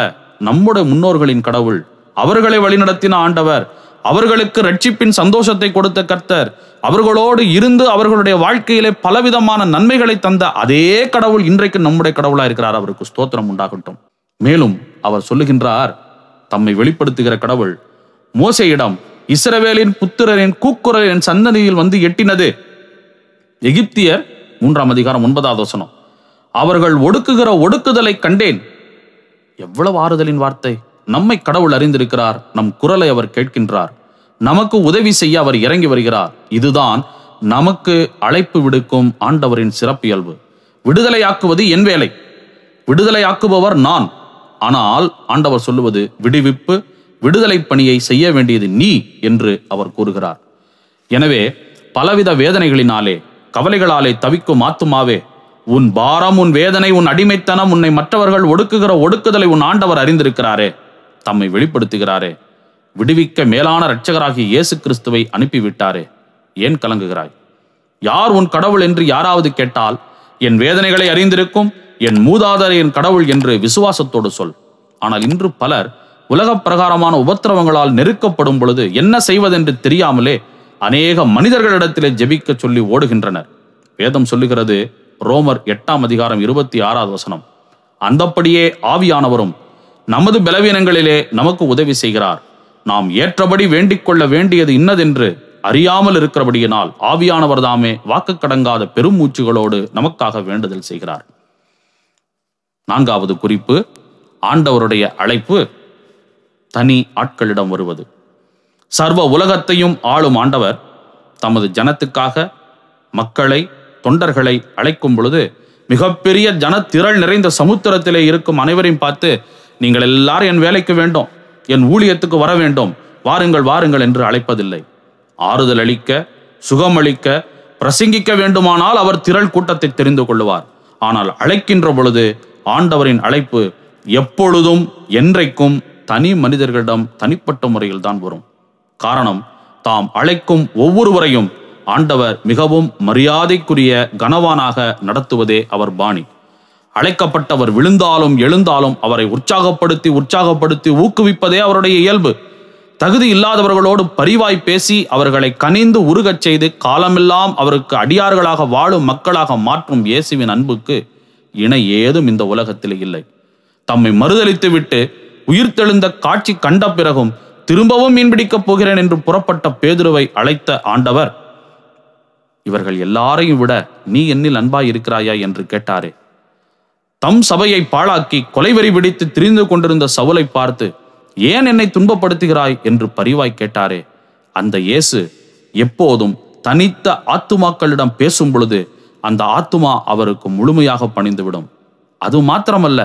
நம்முடைய முன்னோர்களின் கடவுள் அவர்களை வழிநடத்தின ஆண்டவர் அவர்களுக்கு ரட்சிப்பின் சந்தோஷத்தை கொடுத்த கர்த்தர் அவர்களோடு இருந்து அவர்களுடைய வாழ்க்கையிலே பலவிதமான நன்மைகளை தந்த அதே கடவுள் இன்றைக்கு நம்முடைய கடவுளா இருக்கிறார் அவருக்கு ஸ்தோத்திரம் உண்டாகட்டும் மேலும் அவர் சொல்லுகின்றார் தம்மை வெளிப்படுத்துகிற கடவுள் மோசையிடம் இஸ்ரவேலின் புத்திரரின் கூக்குரலின் சந்தனியில் வந்து எட்டினது எகிப்தியர் மூன்றாம் அதிகாரம் ஒன்பதாவது வசனம் அவர்கள் ஒடுக்குகிற ஒடுக்குதலை கண்டேன் எவ்வளவு ஆறுதலின் வார்த்தை நம்மை கடவுள் அறிந்திருக்கிறார் நம் குரலை அவர் கேட்கின்றார் நமக்கு உதவி செய்ய அவர் இறங்கி வருகிறார் இதுதான் நமக்கு அழைப்பு விடுக்கும் ஆண்டவரின் சிறப்பு இயல்பு விடுதலையாக்குவது என் வேலை விடுதலையாக்குபவர் நான் ஆனால் ஆண்டவர் சொல்லுவது விடுவிப்பு விடுதலை பணியை செய்ய வேண்டியது நீ என்று அவர் கூறுகிறார் எனவே பலவித வேதனைகளினாலே கவலைகளாலே தவிக்கும் ஆத்துமாவே உன் பாரம் உன் வேதனை உன் அடிமைத்தனம் உன்னை மற்றவர்கள் ஒடுக்குகிற ஒடுக்குதலை உன் ஆண்டவர் அறிந்திருக்கிறாரே தம்மை வெளிப்படுத்துகிறாரே விடுவிக்க மேலான இரட்சகராகிய இயேசு கிறிஸ்துவை அனுப்பிவிட்டாரே ஏன் கலங்குகிறாய் யார் உன் கடவுள் என்று யாராவது கேட்டால் என் வேதனைகளை அறிந்திருக்கும் என் மூதாதரை என் கடவுள் என்று விசுவாசத்தோடு சொல் ஆனால் இன்று பலர் உலக பிரகாரமான உபத்திரவங்களால் நெருக்கப்படும் பொழுது என்ன செய்வதென்று தெரியாமலே அநேக மனிதர்களிடத்திலே ஜெபிக்க சொல்லி ஓடுகின்றனர் வேதம் சொல்லுகிறது ரோமர் எட்டாம் அதிகாரம் இருபத்தி ஆறாவது வசனம் அந்தப்படியே ஆவியானவரும் நமது பலவீனங்களிலே நமக்கு உதவி செய்கிறார் நாம் ஏற்றபடி வேண்டிக் கொள்ள வேண்டியது இன்னதென்று அறியாமல் இருக்கிறபடியினால் ஆவியானவர் தாமே வாக்கு கடங்காத பெருமூச்சுகளோடு நமக்காக வேண்டுதல் செய்கிறார் நான்காவது குறிப்பு ஆண்டவருடைய அழைப்பு தனி ஆட்களிடம் வருவது சர்வ உலகத்தையும் ஆளும் ஆண்டவர் தமது ஜனத்துக்காக மக்களை தொண்டர்களை அழைக்கும் பொழுது மிகப்பெரிய ஜனத்திரள் நிறைந்த சமுத்திரத்திலே இருக்கும் அனைவரையும் பார்த்து நீங்கள் எல்லாரும் என் வேலைக்கு வேண்டும் என் ஊழியத்துக்கு வர வேண்டும் வாருங்கள் வாருங்கள் என்று அழைப்பதில்லை ஆறுதல் அளிக்க சுகமளிக்க பிரசங்கிக்க வேண்டுமானால் அவர் திரள் கூட்டத்தை தெரிந்து கொள்ளுவார் ஆனால் அழைக்கின்ற பொழுது ஆண்டவரின் அழைப்பு எப்பொழுதும் என்றைக்கும் தனி மனிதர்களிடம் தனிப்பட்ட முறையில் தான் வரும் காரணம் தாம் அழைக்கும் ஒவ்வொருவரையும் ஆண்டவர் மிகவும் மரியாதைக்குரிய கனவானாக நடத்துவதே அவர் பாணி அழைக்கப்பட்டவர் விழுந்தாலும் எழுந்தாலும் அவரை உற்சாகப்படுத்தி உற்சாகப்படுத்தி ஊக்குவிப்பதே அவருடைய இயல்பு தகுதி இல்லாதவர்களோடு பரிவாய் பேசி அவர்களை கனிந்து உருகச் செய்து காலமெல்லாம் அவருக்கு அடியார்களாக வாழும் மக்களாக மாற்றும் இயேசுவின் அன்புக்கு இணை ஏதும் இந்த உலகத்தில் இல்லை தம்மை மறுதளித்துவிட்டு உயிர்த்தெழுந்த காட்சி கண்ட பிறகும் திரும்பவும் மீன்பிடிக்கப் போகிறேன் என்று புறப்பட்ட பேதுருவை அழைத்த ஆண்டவர் இவர்கள் எல்லாரையும் விட நீ என்னில் அன்பாய் இருக்கிறாயா என்று கேட்டாரே தம் சபையை பாழாக்கி கொலைவெறி பிடித்து திரிந்து கொண்டிருந்த சவுலை பார்த்து ஏன் என்னை துன்பப்படுத்துகிறாய் என்று பரிவாய் கேட்டாரே அந்த இயேசு எப்போதும் தனித்த ஆத்துமாக்களிடம் பேசும் பொழுது அந்த ஆத்துமா அவருக்கு முழுமையாக பணிந்துவிடும் அது மாத்திரமல்ல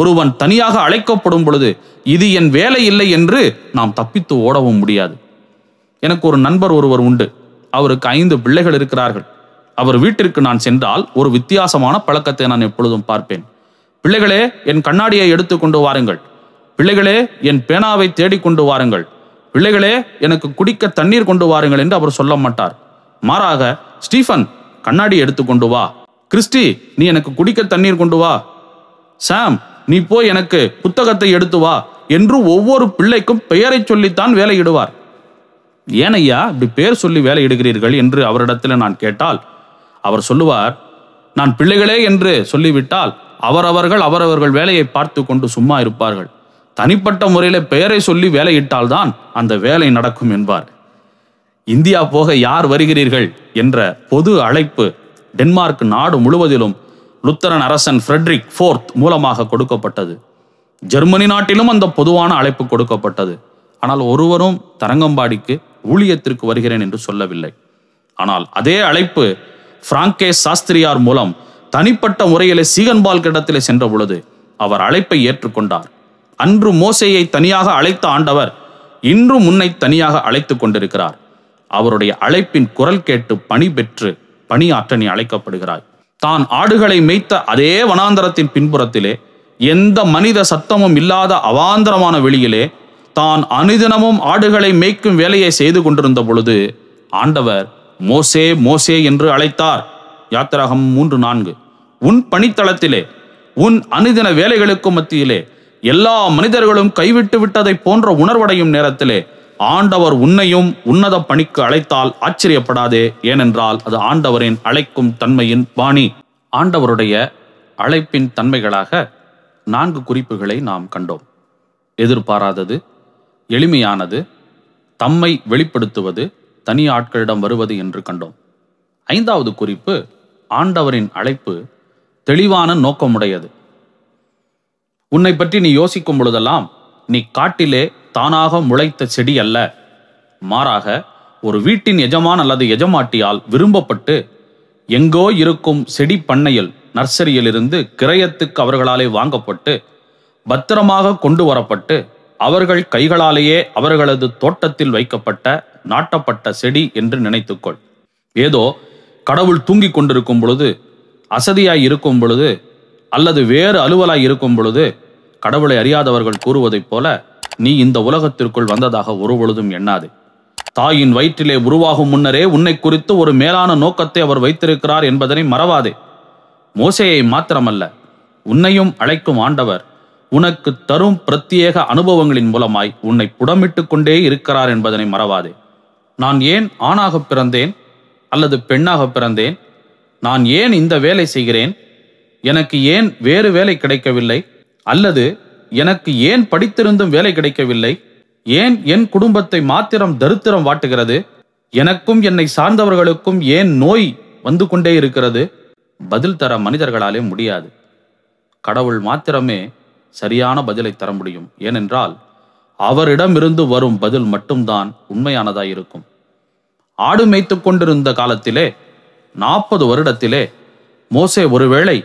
ஒருவன் தனியாக அழைக்கப்படும் பொழுது இது என் வேலை இல்லை என்று நாம் தப்பித்து ஓடவும் முடியாது எனக்கு ஒரு நண்பர் ஒருவர் உண்டு அவருக்கு ஐந்து பிள்ளைகள் இருக்கிறார்கள் அவர் வீட்டிற்கு நான் சென்றால் ஒரு வித்தியாசமான பழக்கத்தை நான் எப்பொழுதும் பார்ப்பேன் பிள்ளைகளே என் கண்ணாடியை எடுத்து கொண்டு வாருங்கள் பிள்ளைகளே என் பேனாவை தேடிக்கொண்டு வாருங்கள் பிள்ளைகளே எனக்கு குடிக்க தண்ணீர் கொண்டு வாருங்கள் என்று அவர் சொல்ல மாட்டார் மாறாக ஸ்டீஃபன் கண்ணாடி எடுத்துக்கொண்டு வா கிறிஸ்டி நீ எனக்கு குடிக்க தண்ணீர் கொண்டு வா சாம் நீ போய் எனக்கு புத்தகத்தை எடுத்து வா என்று ஒவ்வொரு பிள்ளைக்கும் பெயரை சொல்லித்தான் வேலையிடுவார் ஏனையா இப்படி பெயர் சொல்லி வேலையிடுகிறீர்கள் என்று அவரிடத்தில் நான் கேட்டால் அவர் சொல்லுவார் நான் பிள்ளைகளே என்று சொல்லிவிட்டால் அவரவர்கள் அவரவர்கள் வேலையை பார்த்து கொண்டு சும்மா இருப்பார்கள் தனிப்பட்ட முறையில பெயரை சொல்லி வேலையிட்டால்தான் அந்த வேலை நடக்கும் என்பார் இந்தியா போக யார் வருகிறீர்கள் என்ற பொது அழைப்பு டென்மார்க் நாடு முழுவதிலும் லுத்தரன் அரசன் ஃப்ரெட்ரிக் ஃபோர்த் மூலமாக கொடுக்கப்பட்டது ஜெர்மனி நாட்டிலும் அந்த பொதுவான அழைப்பு கொடுக்கப்பட்டது ஆனால் ஒருவரும் தரங்கம்பாடிக்கு ஊழியத்திற்கு வருகிறேன் என்று சொல்லவில்லை ஆனால் அதே அழைப்பு பிராங்கே சாஸ்திரியார் மூலம் தனிப்பட்ட முறையிலே சீகன்பால் கிடத்திலே சென்ற பொழுது அவர் அழைப்பை ஏற்றுக்கொண்டார் அன்று மோசையை தனியாக அழைத்த ஆண்டவர் இன்று முன்னை தனியாக அழைத்து கொண்டிருக்கிறார் அவருடைய அழைப்பின் குரல் கேட்டு பணி பெற்று பணியாற்ற நீ அழைக்கப்படுகிறாய் தான் ஆடுகளை மேய்த்த அதே வனாந்தரத்தின் பின்புறத்திலே எந்த மனித சத்தமும் இல்லாத அவாந்தரமான வெளியிலே தான் அனுதினமும் ஆடுகளை மேய்க்கும் வேலையை செய்து கொண்டிருந்த பொழுது ஆண்டவர் மோசே மோசே என்று அழைத்தார் யாத்திராகம் மூன்று நான்கு உன் பணித்தளத்திலே உன் அனுதின வேலைகளுக்கு மத்தியிலே எல்லா மனிதர்களும் கைவிட்டு விட்டதை போன்ற உணர்வடையும் நேரத்திலே ஆண்டவர் உன்னையும் உன்னத பணிக்கு அழைத்தால் ஆச்சரியப்படாதே ஏனென்றால் அது ஆண்டவரின் அழைக்கும் தன்மையின் பாணி ஆண்டவருடைய அழைப்பின் தன்மைகளாக நான்கு குறிப்புகளை நாம் கண்டோம் எதிர்பாராதது எளிமையானது தம்மை வெளிப்படுத்துவது தனி ஆட்களிடம் வருவது என்று கண்டோம் ஐந்தாவது குறிப்பு ஆண்டவரின் அழைப்பு தெளிவான நோக்கமுடையது உன்னை பற்றி நீ யோசிக்கும் பொழுதெல்லாம் நீ காட்டிலே தானாக முளைத்த செடி அல்ல மாறாக ஒரு வீட்டின் எஜமான் அல்லது எஜமாட்டியால் விரும்பப்பட்டு எங்கோ இருக்கும் செடி பண்ணையில் நர்சரியிலிருந்து கிரயத்துக்கு அவர்களாலே வாங்கப்பட்டு பத்திரமாக கொண்டு வரப்பட்டு அவர்கள் கைகளாலேயே அவர்களது தோட்டத்தில் வைக்கப்பட்ட நாட்டப்பட்ட செடி என்று நினைத்துக்கொள் ஏதோ கடவுள் தூங்கிக் கொண்டிருக்கும் பொழுது அசதியாய் இருக்கும் பொழுது அல்லது வேறு அலுவலாய் இருக்கும் பொழுது கடவுளை அறியாதவர்கள் கூறுவதைப் போல நீ இந்த உலகத்திற்குள் வந்ததாக ஒருபொழுதும் எண்ணாது தாயின் வயிற்றிலே உருவாகும் முன்னரே உன்னை குறித்து ஒரு மேலான நோக்கத்தை அவர் வைத்திருக்கிறார் என்பதனை மறவாதே மோசையை மாத்திரமல்ல உன்னையும் அழைக்கும் ஆண்டவர் உனக்கு தரும் பிரத்யேக அனுபவங்களின் மூலமாய் உன்னை புடமிட்டு கொண்டே இருக்கிறார் என்பதனை மறவாதே நான் ஏன் ஆணாக பிறந்தேன் அல்லது பெண்ணாக பிறந்தேன் நான் ஏன் இந்த வேலை செய்கிறேன் எனக்கு ஏன் வேறு வேலை கிடைக்கவில்லை அல்லது எனக்கு ஏன் படித்திருந்தும் வேலை கிடைக்கவில்லை ஏன் என் குடும்பத்தை மாத்திரம் தரித்திரம் வாட்டுகிறது எனக்கும் என்னை சார்ந்தவர்களுக்கும் ஏன் நோய் வந்து கொண்டே இருக்கிறது பதில் தர மனிதர்களாலே முடியாது கடவுள் மாத்திரமே சரியான பதிலை தர முடியும் ஏனென்றால் அவரிடமிருந்து வரும் பதில் மட்டும்தான் உண்மையானதாய் இருக்கும் ஆடு மேய்த்து கொண்டிருந்த காலத்திலே நாற்பது வருடத்திலே மோசே ஒருவேளை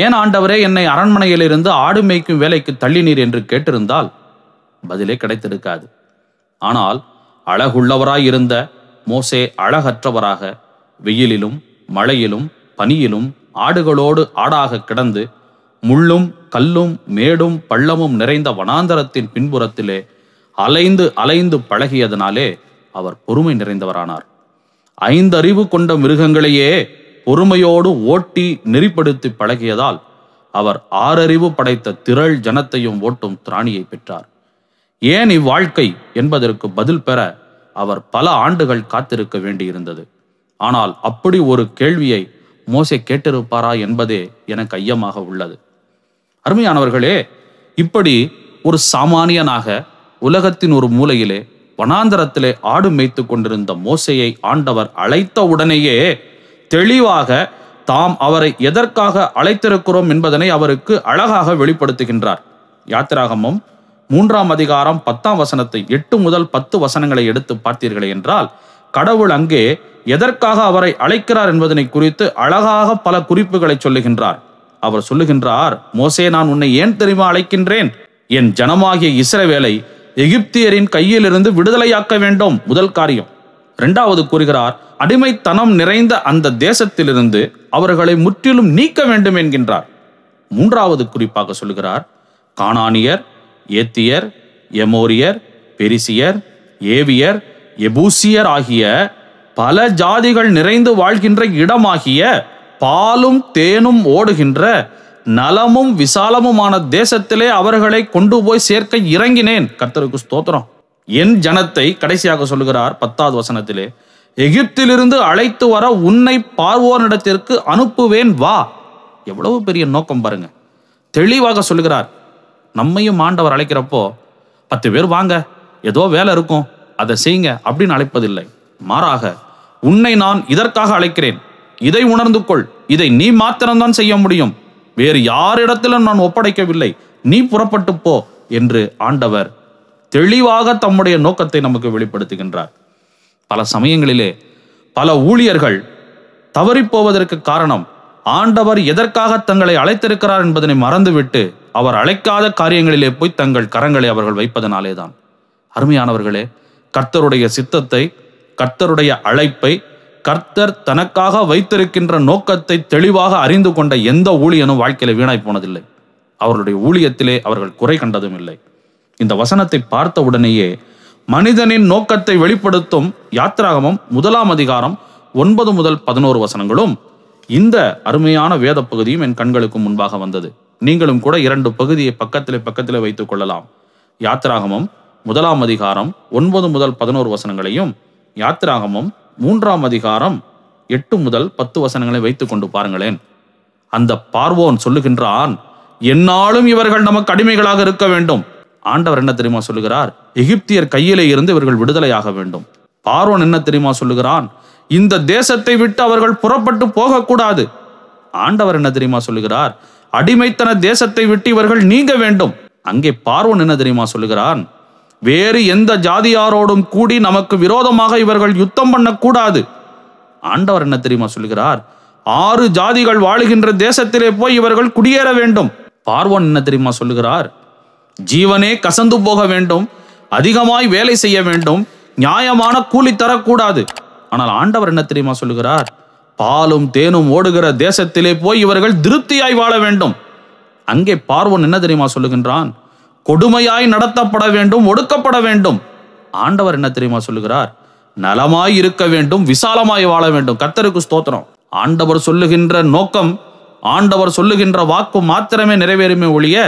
ஏன் ஆண்டவரே என்னை அரண்மனையிலிருந்து ஆடு மேய்க்கும் வேலைக்கு தள்ளினீர் என்று கேட்டிருந்தால் பதிலே கிடைத்திருக்காது ஆனால் அழகுள்ளவராயிருந்த மோசே அழகற்றவராக வெயிலிலும் மழையிலும் பனியிலும் ஆடுகளோடு ஆடாக கிடந்து முள்ளும் கல்லும் மேடும் பள்ளமும் நிறைந்த வனாந்தரத்தின் பின்புறத்திலே அலைந்து அலைந்து பழகியதனாலே அவர் பொறுமை நிறைந்தவரானார் ஐந்தறிவு கொண்ட மிருகங்களையே பொறுமையோடு ஓட்டி நெறிப்படுத்தி பழகியதால் அவர் ஆறறிவு படைத்த திரள் ஜனத்தையும் ஓட்டும் திராணியை பெற்றார் ஏன் இவ்வாழ்க்கை என்பதற்கு பதில் பெற அவர் பல ஆண்டுகள் காத்திருக்க வேண்டியிருந்தது ஆனால் அப்படி ஒரு கேள்வியை மோசை கேட்டிருப்பாரா என்பதே எனக்கு ஐயமாக உள்ளது அருமையானவர்களே இப்படி ஒரு சாமானியனாக உலகத்தின் ஒரு மூலையிலே வனாந்தரத்திலே ஆடு மேய்த்து கொண்டிருந்த மோசையை ஆண்டவர் அழைத்த உடனேயே தெளிவாக தாம் அவரை எதற்காக அழைத்திருக்கிறோம் என்பதனை அவருக்கு அழகாக வெளிப்படுத்துகின்றார் யாத்திராகமும் மூன்றாம் அதிகாரம் பத்தாம் வசனத்தை எட்டு முதல் பத்து வசனங்களை எடுத்து பார்த்தீர்களே என்றால் கடவுள் அங்கே எதற்காக அவரை அழைக்கிறார் என்பதனை குறித்து அழகாக பல குறிப்புகளை சொல்லுகின்றார் அவர் சொல்லுகின்றார் மோசே நான் உன்னை ஏன் தெரியுமா அழைக்கின்றேன் என் ஜனமாகிய இஸ்ரவேலை எகிப்தியரின் கையிலிருந்து விடுதலையாக்க வேண்டும் முதல் காரியம் இரண்டாவது கூறுகிறார் அடிமைத்தனம் நிறைந்த அந்த தேசத்திலிருந்து அவர்களை முற்றிலும் நீக்க வேண்டும் என்கின்றார் மூன்றாவது குறிப்பாக சொல்கிறார் கானானியர் ஏத்தியர் எமோரியர் பெரிசியர் ஏவியர் எபூசியர் ஆகிய பல ஜாதிகள் நிறைந்து வாழ்கின்ற இடமாகிய பாலும் தேனும் ஓடுகின்ற நலமும் விசாலமுமான தேசத்திலே அவர்களை கொண்டு போய் சேர்க்க இறங்கினேன் கர்த்தருக்கு ஸ்தோத்திரம் என் ஜனத்தை கடைசியாக சொல்லுகிறார் பத்தாவது வசனத்திலே எகிப்திலிருந்து அழைத்து வர உன்னை பார்வோனிடத்திற்கு அனுப்புவேன் வா எவ்வளவு பெரிய நோக்கம் பாருங்க தெளிவாக சொல்லுகிறார் நம்மையும் ஆண்டவர் அழைக்கிறப்போ பத்து பேர் வாங்க ஏதோ வேலை இருக்கும் அதை செய்யுங்க அப்படின்னு அழைப்பதில்லை மாறாக உன்னை நான் இதற்காக அழைக்கிறேன் இதை உணர்ந்து கொள் இதை நீ மாத்திரம்தான் செய்ய முடியும் வேறு யாரிடத்திலும் நான் ஒப்படைக்கவில்லை நீ புறப்பட்டு போ என்று ஆண்டவர் தெளிவாக தம்முடைய நோக்கத்தை நமக்கு வெளிப்படுத்துகின்றார் பல சமயங்களிலே பல ஊழியர்கள் தவறிப்போவதற்கு காரணம் ஆண்டவர் எதற்காக தங்களை அழைத்திருக்கிறார் என்பதனை மறந்துவிட்டு அவர் அழைக்காத காரியங்களிலே போய் தங்கள் கரங்களை அவர்கள் வைப்பதனாலே தான் அருமையானவர்களே கர்த்தருடைய சித்தத்தை கர்த்தருடைய அழைப்பை கர்த்தர் தனக்காக வைத்திருக்கின்ற நோக்கத்தை தெளிவாக அறிந்து கொண்ட எந்த ஊழியனும் வாழ்க்கையில வீணாய் போனதில்லை அவர்களுடைய ஊழியத்திலே அவர்கள் குறை கண்டதும் இல்லை இந்த வசனத்தை பார்த்த உடனேயே மனிதனின் நோக்கத்தை வெளிப்படுத்தும் யாத்ராகமம் முதலாம் அதிகாரம் ஒன்பது முதல் பதினோரு வசனங்களும் இந்த அருமையான வேத பகுதியும் என் கண்களுக்கு முன்பாக வந்தது நீங்களும் கூட இரண்டு பகுதியை பக்கத்திலே பக்கத்திலே வைத்துக் கொள்ளலாம் யாத்ராகமம் முதலாம் அதிகாரம் ஒன்பது முதல் பதினோரு வசனங்களையும் யாத்ராகமம் மூன்றாம் அதிகாரம் எட்டு முதல் பத்து வசனங்களை வைத்துக் கொண்டு பாருங்களேன் அந்த பார்வோன் சொல்லுகின்றான் என்னாலும் இவர்கள் நமக்கு அடிமைகளாக இருக்க வேண்டும் ஆண்டவர் என்ன தெரியுமா சொல்லுகிறார் எகிப்தியர் கையிலே இருந்து இவர்கள் விடுதலையாக வேண்டும் பார்வன் என்ன தெரியுமா சொல்லுகிறான் இந்த தேசத்தை விட்டு அவர்கள் புறப்பட்டு போகக்கூடாது ஆண்டவர் என்ன தெரியுமா சொல்லுகிறார் அடிமைத்தன தேசத்தை விட்டு இவர்கள் நீங்க வேண்டும் அங்கே பார்வன் என்ன தெரியுமா சொல்லுகிறான் வேறு எந்த ஜாதியாரோடும் கூடி நமக்கு விரோதமாக இவர்கள் யுத்தம் பண்ணக்கூடாது ஆண்டவர் என்ன தெரியுமா சொல்லுகிறார் ஆறு ஜாதிகள் வாழுகின்ற தேசத்திலே போய் இவர்கள் குடியேற வேண்டும் பார்வன் என்ன தெரியுமா சொல்லுகிறார் ஜீவனே கசந்து போக வேண்டும் அதிகமாய் வேலை செய்ய வேண்டும் நியாயமான கூலி தரக்கூடாது ஆனால் ஆண்டவர் என்ன தெரியுமா சொல்லுகிறார் பாலும் தேனும் ஓடுகிற தேசத்திலே போய் இவர்கள் திருப்தியாய் வாழ வேண்டும் அங்கே பார்வன் என்ன தெரியுமா சொல்லுகின்றான் கொடுமையாய் நடத்தப்பட வேண்டும் ஒடுக்கப்பட வேண்டும் ஆண்டவர் என்ன தெரியுமா சொல்லுகிறார் நலமாய் இருக்க வேண்டும் விசாலமாய் வாழ வேண்டும் கத்தருக்கு ஸ்தோத்திரம் ஆண்டவர் சொல்லுகின்ற நோக்கம் ஆண்டவர் சொல்லுகின்ற வாக்கு மாத்திரமே நிறைவேறுமே ஒழிய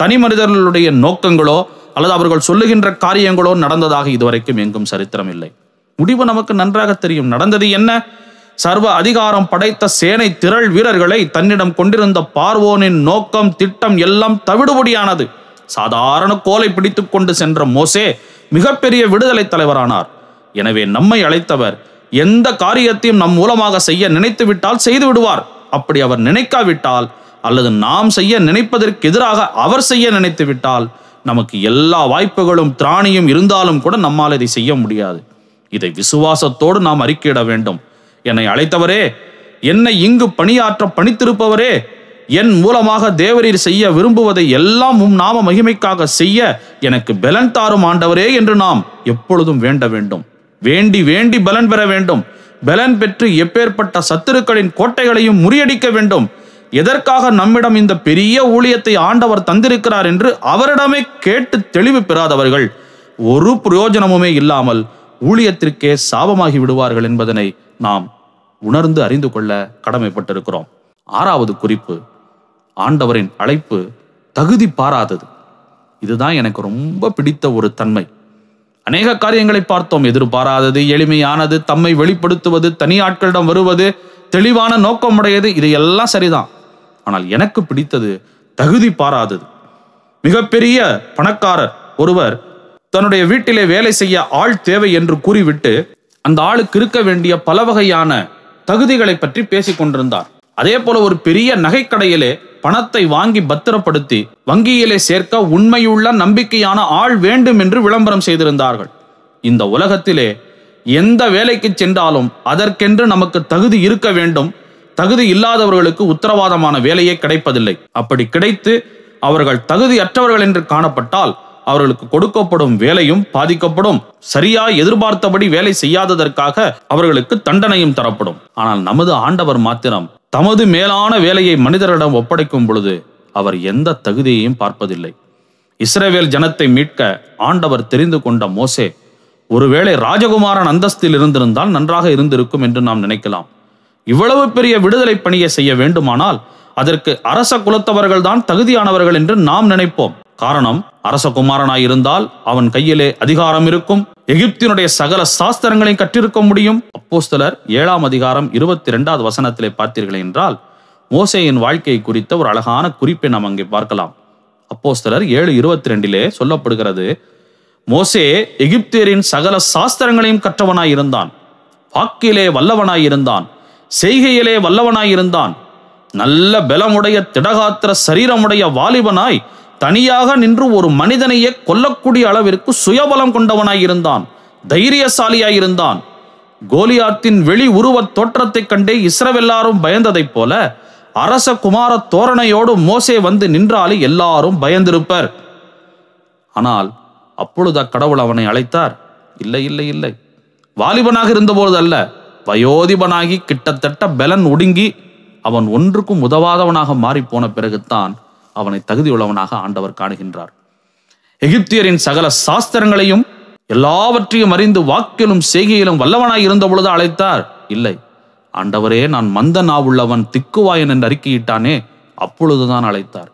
தனி மனிதர்களுடைய நோக்கங்களோ அல்லது அவர்கள் சொல்லுகின்ற காரியங்களோ நடந்ததாக இதுவரைக்கும் எங்கும் சரித்திரம் இல்லை முடிவு நமக்கு நன்றாக தெரியும் நடந்தது என்ன சர்வ அதிகாரம் படைத்த சேனை திரள் வீரர்களை தன்னிடம் கொண்டிருந்த பார்வோனின் நோக்கம் திட்டம் எல்லாம் தவிடுபடியானது சாதாரண கோலை பிடித்துக் கொண்டு சென்ற மோசே மிகப்பெரிய விடுதலை தலைவரானார் எனவே நம்மை அழைத்தவர் எந்த காரியத்தையும் நம் மூலமாக செய்ய நினைத்து விட்டால் செய்து விடுவார் அப்படி அவர் நினைக்காவிட்டால் அல்லது நாம் செய்ய நினைப்பதற்கு எதிராக அவர் செய்ய நினைத்து விட்டால் நமக்கு எல்லா வாய்ப்புகளும் திராணியும் இருந்தாலும் கூட நம்மால் இதை செய்ய முடியாது இதை விசுவாசத்தோடு நாம் அறிக்கையிட வேண்டும் என்னை அழைத்தவரே என்னை இங்கு பணியாற்ற பணித்திருப்பவரே என் மூலமாக தேவரீர் செய்ய விரும்புவதை எல்லாம் உம் நாம மகிமைக்காக செய்ய எனக்கு பலன் தாரும் ஆண்டவரே என்று நாம் எப்பொழுதும் வேண்ட வேண்டும் வேண்டி வேண்டி பலன் பெற வேண்டும் பலன் பெற்று எப்பேற்பட்ட சத்துருக்களின் கோட்டைகளையும் முறியடிக்க வேண்டும் எதற்காக நம்மிடம் இந்த பெரிய ஊழியத்தை ஆண்டவர் தந்திருக்கிறார் என்று அவரிடமே கேட்டு தெளிவு பெறாதவர்கள் ஒரு பிரயோஜனமுமே இல்லாமல் ஊழியத்திற்கே சாபமாகி விடுவார்கள் என்பதனை நாம் உணர்ந்து அறிந்து கொள்ள கடமைப்பட்டிருக்கிறோம் ஆறாவது குறிப்பு ஆண்டவரின் அழைப்பு தகுதி பாராதது இதுதான் எனக்கு ரொம்ப பிடித்த ஒரு தன்மை அநேக காரியங்களை பார்த்தோம் எதிர்பாராதது எளிமையானது தம்மை வெளிப்படுத்துவது தனி ஆட்களிடம் வருவது தெளிவான நோக்கமுடையது இது எல்லாம் சரிதான் ஆனால் எனக்கு பிடித்தது தகுதி பாராதது மிகப்பெரிய பணக்காரர் ஒருவர் தன்னுடைய வீட்டிலே வேலை செய்ய ஆள் தேவை என்று கூறிவிட்டு அந்த ஆளுக்கு இருக்க வேண்டிய பல வகையான தகுதிகளை பற்றி பேசிக் கொண்டிருந்தார் அதே போல ஒரு பெரிய நகைக்கடையிலே பணத்தை வாங்கி பத்திரப்படுத்தி வங்கியிலே சேர்க்க உண்மையுள்ள நம்பிக்கையான ஆள் வேண்டும் என்று விளம்பரம் செய்திருந்தார்கள் இந்த உலகத்திலே எந்த வேலைக்கு சென்றாலும் அதற்கென்று நமக்கு தகுதி இருக்க வேண்டும் தகுதி இல்லாதவர்களுக்கு உத்தரவாதமான வேலையே கிடைப்பதில்லை அப்படி கிடைத்து அவர்கள் தகுதியற்றவர்கள் என்று காணப்பட்டால் அவர்களுக்கு கொடுக்கப்படும் வேலையும் பாதிக்கப்படும் சரியாய் எதிர்பார்த்தபடி வேலை செய்யாததற்காக அவர்களுக்கு தண்டனையும் தரப்படும் ஆனால் நமது ஆண்டவர் மாத்திரம் தமது மேலான வேலையை மனிதரிடம் ஒப்படைக்கும் பொழுது அவர் எந்த தகுதியையும் பார்ப்பதில்லை இஸ்ரேவேல் ஜனத்தை மீட்க ஆண்டவர் தெரிந்து கொண்ட மோசே ஒருவேளை ராஜகுமாரன் அந்தஸ்தில் இருந்திருந்தால் நன்றாக இருந்திருக்கும் என்று நாம் நினைக்கலாம் இவ்வளவு பெரிய விடுதலை பணியை செய்ய வேண்டுமானால் அதற்கு அரச குலத்தவர்கள் தான் தகுதியானவர்கள் என்று நாம் நினைப்போம் காரணம் அரச குமாரனாயிருந்தால் அவன் கையிலே அதிகாரம் இருக்கும் எகிப்தினுடைய சகல சாஸ்திரங்களையும் கற்றிருக்க முடியும் அப்போஸ்தலர் ஏழாம் அதிகாரம் இருபத்தி இரண்டாவது வசனத்திலே பார்த்தீர்கள் என்றால் மோசையின் வாழ்க்கையை குறித்த ஒரு அழகான குறிப்பை நாம் அங்கே பார்க்கலாம் அப்போஸ்தலர் ஏழு இருபத்தி ரெண்டிலே சொல்லப்படுகிறது மோசே எகிப்தியரின் சகல சாஸ்திரங்களையும் கற்றவனாய் இருந்தான் வாக்கிலே வல்லவனாய் இருந்தான் செய்கையிலே வல்லவனாயிருந்தான் நல்ல பலமுடைய திடகாத்திர சரீரமுடைய வாலிபனாய் தனியாக நின்று ஒரு மனிதனையே கொல்லக்கூடிய அளவிற்கு சுயபலம் கொண்டவனாயிருந்தான் தைரியசாலியாயிருந்தான் கோலியாத்தின் வெளி உருவத் தோற்றத்தைக் கண்டே இஸ்ரவெல்லாரும் பயந்ததைப் போல அரச குமார தோரணையோடு மோசே வந்து நின்றாலே எல்லாரும் பயந்திருப்பர் ஆனால் அப்பொழுது அக்கடவுள் அவனை அழைத்தார் இல்லை இல்லை இல்லை வாலிபனாக இருந்தபோது அல்ல வயோதிபனாகி கிட்டத்தட்ட பலன் ஒடுங்கி அவன் ஒன்றுக்கும் உதவாதவனாக போன பிறகுத்தான் அவனை தகுதியுள்ளவனாக ஆண்டவர் காணுகின்றார் எகிப்தியரின் சகல சாஸ்திரங்களையும் எல்லாவற்றையும் அறிந்து வாக்கிலும் செய்கையிலும் வல்லவனாய் இருந்த பொழுது அழைத்தார் இல்லை ஆண்டவரே நான் மந்த உள்ளவன் திக்குவாயன் என்று அறிக்கையிட்டானே அப்பொழுதுதான் அழைத்தார்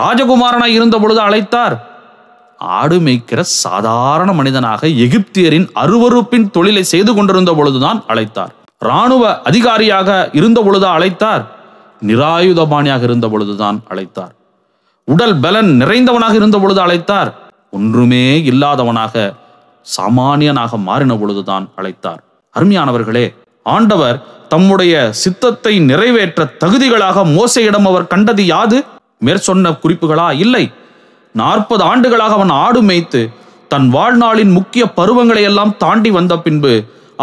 ராஜகுமாரனாய் இருந்த பொழுது அழைத்தார் ஆடு மேய்க்கிற சாதாரண மனிதனாக எகிப்தியரின் அருவறுப்பின் தொழிலை செய்து கொண்டிருந்த பொழுதுதான் அழைத்தார் இராணுவ அதிகாரியாக இருந்த பொழுதா அழைத்தார் நிராயுதபாணியாக இருந்த பொழுதுதான் அழைத்தார் உடல் பலன் நிறைந்தவனாக இருந்த பொழுது அழைத்தார் ஒன்றுமே இல்லாதவனாக சாமானியனாக மாறின பொழுதுதான் அழைத்தார் அருமையானவர்களே ஆண்டவர் தம்முடைய சித்தத்தை நிறைவேற்ற தகுதிகளாக மோசையிடம் அவர் கண்டது யாது மேற்சொன்ன குறிப்புகளா இல்லை நாற்பது ஆண்டுகளாக அவன் ஆடு மேய்த்து தன் வாழ்நாளின் முக்கிய பருவங்களை எல்லாம் தாண்டி வந்த பின்பு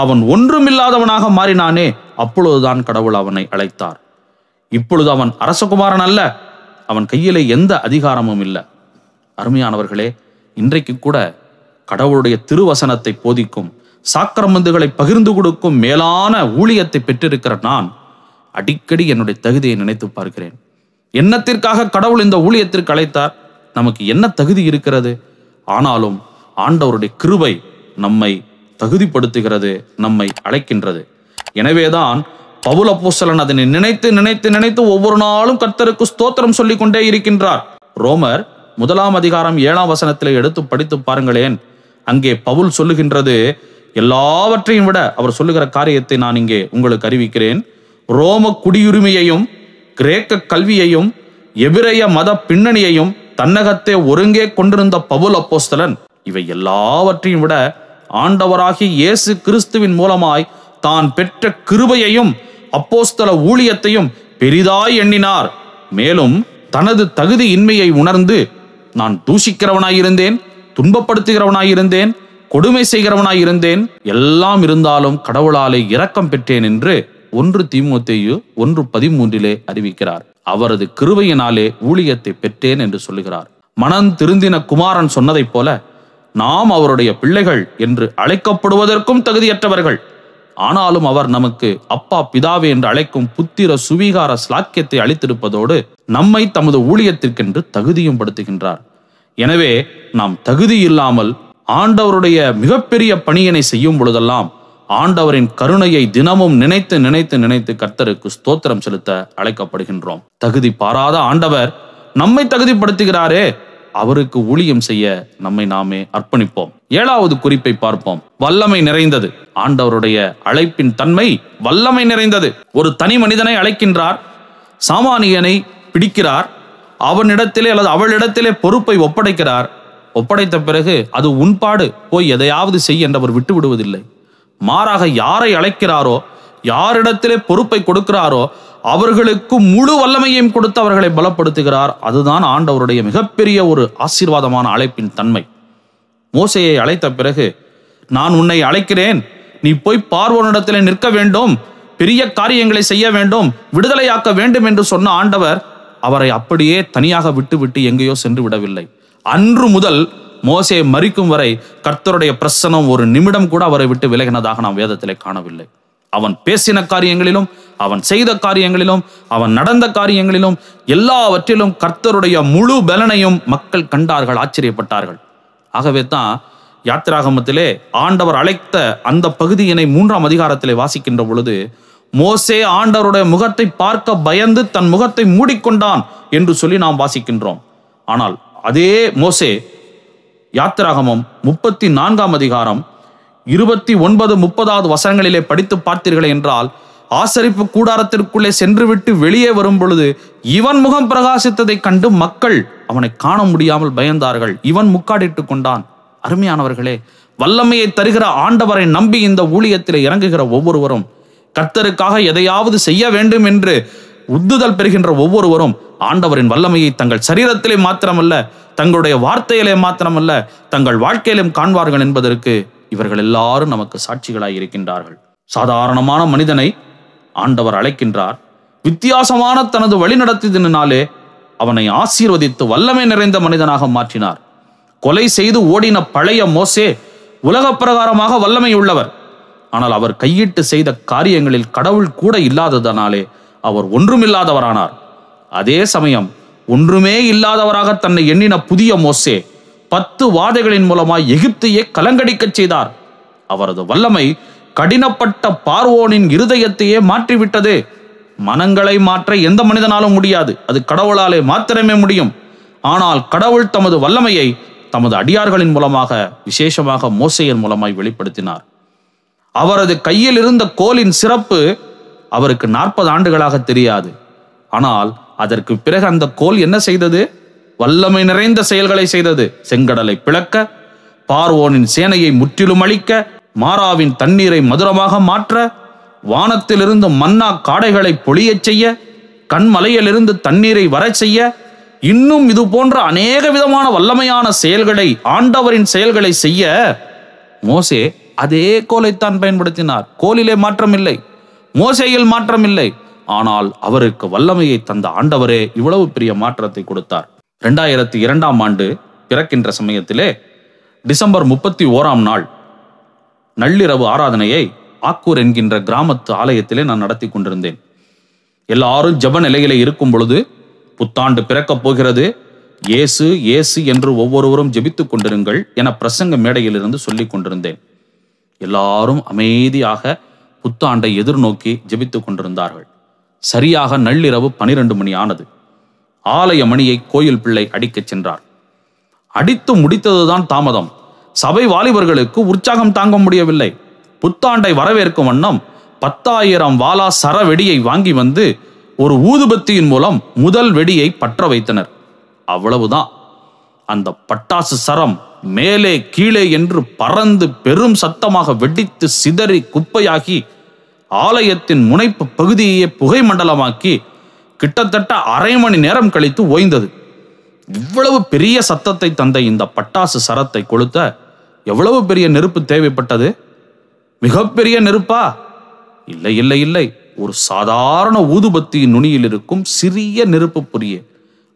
அவன் ஒன்றுமில்லாதவனாக மாறினானே அப்பொழுதுதான் கடவுள் அவனை அழைத்தார் இப்பொழுது அவன் அரசகுமாரன் அல்ல அவன் கையிலே எந்த அதிகாரமும் இல்லை அருமையானவர்களே இன்றைக்கு கூட கடவுளுடைய திருவசனத்தை போதிக்கும் சாக்கரமந்துகளை பகிர்ந்து கொடுக்கும் மேலான ஊழியத்தை பெற்றிருக்கிற நான் அடிக்கடி என்னுடைய தகுதியை நினைத்து பார்க்கிறேன் எண்ணத்திற்காக கடவுள் இந்த ஊழியத்திற்கு அழைத்தார் நமக்கு என்ன தகுதி இருக்கிறது ஆனாலும் ஆண்டவருடைய கிருபை நம்மை தகுதிப்படுத்துகிறது நம்மை அழைக்கின்றது எனவேதான் பவுல பூசலன் அதனை நினைத்து நினைத்து நினைத்து ஒவ்வொரு நாளும் கர்த்தருக்கு ஸ்தோத்திரம் சொல்லிக் கொண்டே இருக்கின்றார் ரோமர் முதலாம் அதிகாரம் ஏழாம் வசனத்தில் எடுத்து படித்து பாருங்களேன் அங்கே பவுல் சொல்லுகின்றது எல்லாவற்றையும் விட அவர் சொல்லுகிற காரியத்தை நான் இங்கே உங்களுக்கு அறிவிக்கிறேன் ரோம குடியுரிமையையும் கிரேக்க கல்வியையும் எபிரேய மத பின்னணியையும் தன்னகத்தை ஒருங்கே கொண்டிருந்த பவுல் அப்போஸ்தலன் இவை எல்லாவற்றையும் விட ஆண்டவராகி இயேசு கிறிஸ்துவின் மூலமாய் தான் பெற்ற கிருபையையும் அப்போஸ்தல ஊழியத்தையும் பெரிதாய் எண்ணினார் மேலும் தனது தகுதி இன்மையை உணர்ந்து நான் தூஷிக்கிறவனாயிருந்தேன் துன்பப்படுத்துகிறவனாயிருந்தேன் கொடுமை செய்கிறவனாயிருந்தேன் எல்லாம் இருந்தாலும் கடவுளாலே இரக்கம் பெற்றேன் என்று ஒன்று திமுத்தையு ஒன்று பதிமூன்றிலே அறிவிக்கிறார் அவரது கிருவையினாலே ஊழியத்தை பெற்றேன் என்று சொல்லுகிறார் மனம் திருந்தின குமாரன் சொன்னதைப் போல நாம் அவருடைய பிள்ளைகள் என்று அழைக்கப்படுவதற்கும் தகுதியற்றவர்கள் ஆனாலும் அவர் நமக்கு அப்பா பிதாவே என்று அழைக்கும் புத்திர சுவீகார ஸ்லாக்கியத்தை அளித்திருப்பதோடு நம்மை தமது ஊழியத்திற்கென்று தகுதியும் படுத்துகின்றார் எனவே நாம் தகுதி இல்லாமல் ஆண்டவருடைய மிகப்பெரிய பணியினை செய்யும் பொழுதெல்லாம் ஆண்டவரின் கருணையை தினமும் நினைத்து நினைத்து நினைத்து கர்த்தருக்கு ஸ்தோத்திரம் செலுத்த அழைக்கப்படுகின்றோம் தகுதி பாராத ஆண்டவர் நம்மை தகுதிப்படுத்துகிறாரே அவருக்கு ஊழியம் செய்ய நம்மை நாமே அர்ப்பணிப்போம் ஏழாவது குறிப்பை பார்ப்போம் வல்லமை நிறைந்தது ஆண்டவருடைய அழைப்பின் தன்மை வல்லமை நிறைந்தது ஒரு தனி மனிதனை அழைக்கின்றார் சாமானியனை பிடிக்கிறார் அவனிடத்திலே அல்லது அவளிடத்திலே பொறுப்பை ஒப்படைக்கிறார் ஒப்படைத்த பிறகு அது உண்பாடு போய் எதையாவது செய் என்றவர் விட்டு விடுவதில்லை மாறாக யாரை அழைக்கிறாரோ யாரிடத்திலே பொறுப்பை கொடுக்கிறாரோ அவர்களுக்கு முழு வல்லமையும் கொடுத்து அவர்களை பலப்படுத்துகிறார் அதுதான் ஆண்டவருடைய மிகப்பெரிய ஒரு ஆசீர்வாதமான அழைப்பின் தன்மை மோசையை அழைத்த பிறகு நான் உன்னை அழைக்கிறேன் நீ போய் பார்வோனிடத்தில் நிற்க வேண்டும் பெரிய காரியங்களை செய்ய வேண்டும் விடுதலையாக்க வேண்டும் என்று சொன்ன ஆண்டவர் அவரை அப்படியே தனியாக விட்டுவிட்டு எங்கேயோ சென்று விடவில்லை அன்று முதல் மோசையை மறிக்கும் வரை கர்த்தருடைய பிரசனம் ஒரு நிமிடம் கூட அவரை விட்டு விலகினதாக நாம் வேதத்திலே காணவில்லை அவன் பேசின காரியங்களிலும் அவன் செய்த காரியங்களிலும் அவன் நடந்த காரியங்களிலும் எல்லாவற்றிலும் கர்த்தருடைய முழு பலனையும் மக்கள் கண்டார்கள் ஆச்சரியப்பட்டார்கள் ஆகவே தான் யாத்திராகமத்திலே ஆண்டவர் அழைத்த அந்த பகுதியினை மூன்றாம் அதிகாரத்திலே வாசிக்கின்ற பொழுது மோசே ஆண்டவருடைய முகத்தை பார்க்க பயந்து தன் முகத்தை மூடிக்கொண்டான் என்று சொல்லி நாம் வாசிக்கின்றோம் ஆனால் அதே மோசே யாத்திராகமம் முப்பத்தி நான்காம் அதிகாரம் இருபத்தி ஒன்பது முப்பதாவது வசனங்களிலே படித்து பார்த்தீர்கள் என்றால் ஆசரிப்பு கூடாரத்திற்குள்ளே சென்றுவிட்டு வெளியே வரும் பொழுது இவன் முகம் பிரகாசித்ததை கண்டு மக்கள் அவனை காண முடியாமல் பயந்தார்கள் இவன் முக்காடிட்டு கொண்டான் அருமையானவர்களே வல்லமையை தருகிற ஆண்டவரை நம்பி இந்த ஊழியத்தில் இறங்குகிற ஒவ்வொருவரும் கர்த்தருக்காக எதையாவது செய்ய வேண்டும் என்று உந்துதல் பெறுகின்ற ஒவ்வொருவரும் ஆண்டவரின் வல்லமையை தங்கள் சரீரத்திலே மாத்திரமல்ல தங்களுடைய வார்த்தையிலே மாத்திரமல்ல தங்கள் வாழ்க்கையிலும் காண்பார்கள் என்பதற்கு இவர்கள் எல்லாரும் நமக்கு சாட்சிகளாய் இருக்கின்றார்கள் சாதாரணமான மனிதனை ஆண்டவர் அழைக்கின்றார் வித்தியாசமான தனது வழிநடத்தினாலே அவனை ஆசீர்வதித்து வல்லமை நிறைந்த மனிதனாக மாற்றினார் கொலை செய்து ஓடின பழைய மோசே உலக பிரகாரமாக வல்லமை உள்ளவர் ஆனால் அவர் கையிட்டு செய்த காரியங்களில் கடவுள் கூட இல்லாததனாலே அவர் ஒன்றுமில்லாதவரானார் அதே சமயம் ஒன்றுமே இல்லாதவராக தன்னை எண்ணின புதிய மோசே பத்து வாதைகளின் மூலமாய் எகிப்தையே கலங்கடிக்கச் செய்தார் அவரது வல்லமை கடினப்பட்ட பார்வோனின் இருதயத்தையே மாற்றிவிட்டது மனங்களை மாற்ற எந்த மனிதனாலும் முடியாது அது கடவுளாலே மாத்திரமே முடியும் ஆனால் கடவுள் தமது வல்லமையை தமது அடியார்களின் மூலமாக விசேஷமாக மோசையின் மூலமாய் வெளிப்படுத்தினார் அவரது கையில் இருந்த கோலின் சிறப்பு அவருக்கு நாற்பது ஆண்டுகளாக தெரியாது ஆனால் அதற்கு பிறகு அந்த கோல் என்ன செய்தது வல்லமை நிறைந்த செயல்களை செய்தது செங்கடலை பிளக்க பார்வோனின் சேனையை முற்றிலும் அளிக்க மாறாவின் தண்ணீரை மதுரமாக மாற்ற வானத்திலிருந்து மன்னா காடைகளை பொழியச் செய்ய கண்மலையிலிருந்து தண்ணீரை வரச் செய்ய இன்னும் இது போன்ற அநேக விதமான வல்லமையான செயல்களை ஆண்டவரின் செயல்களை செய்ய மோசே அதே கோலைத்தான் பயன்படுத்தினார் கோலிலே மாற்றமில்லை மோசையில் மாற்றம் இல்லை ஆனால் அவருக்கு வல்லமையை தந்த ஆண்டவரே இவ்வளவு பெரிய மாற்றத்தை கொடுத்தார் இரண்டாயிரத்தி இரண்டாம் ஆண்டு பிறக்கின்ற சமயத்திலே டிசம்பர் முப்பத்தி ஓராம் நாள் நள்ளிரவு ஆராதனையை ஆக்கூர் என்கின்ற கிராமத்து ஆலயத்திலே நான் நடத்தி கொண்டிருந்தேன் எல்லாரும் ஜப நிலையிலே இருக்கும் பொழுது புத்தாண்டு பிறக்கப் போகிறது ஏசு ஏசு என்று ஒவ்வொருவரும் ஜெபித்துக் கொண்டிருங்கள் என பிரசங்க மேடையிலிருந்து சொல்லிக் கொண்டிருந்தேன் எல்லாரும் அமைதியாக புத்தாண்டை எதிர்நோக்கி ஜெபித்துக் கொண்டிருந்தார்கள் சரியாக நள்ளிரவு பனிரெண்டு மணி ஆனது ஆலய மணியை கோயில் பிள்ளை அடிக்கச் சென்றார் அடித்து முடித்ததுதான் தாமதம் சபை வாலிபர்களுக்கு உற்சாகம் தாங்க முடியவில்லை புத்தாண்டை வரவேற்கும் வண்ணம் பத்தாயிரம் வாலா சர வெடியை வாங்கி வந்து ஒரு ஊதுபத்தியின் மூலம் முதல் வெடியை பற்ற வைத்தனர் அவ்வளவுதான் அந்த பட்டாசு சரம் மேலே கீழே என்று பறந்து பெரும் சத்தமாக வெடித்து சிதறி குப்பையாகி ஆலயத்தின் முனைப்பு பகுதியையே புகை மண்டலமாக்கி கிட்டத்தட்ட அரை மணி நேரம் கழித்து ஓய்ந்தது இவ்வளவு பெரிய சத்தத்தை தந்த இந்த பட்டாசு சரத்தை கொளுத்த எவ்வளவு பெரிய நெருப்பு தேவைப்பட்டது மிகப்பெரிய நெருப்பா இல்லை இல்லை இல்லை ஒரு சாதாரண ஊதுபத்தியின் நுனியில் இருக்கும் சிறிய நெருப்பு பொரிய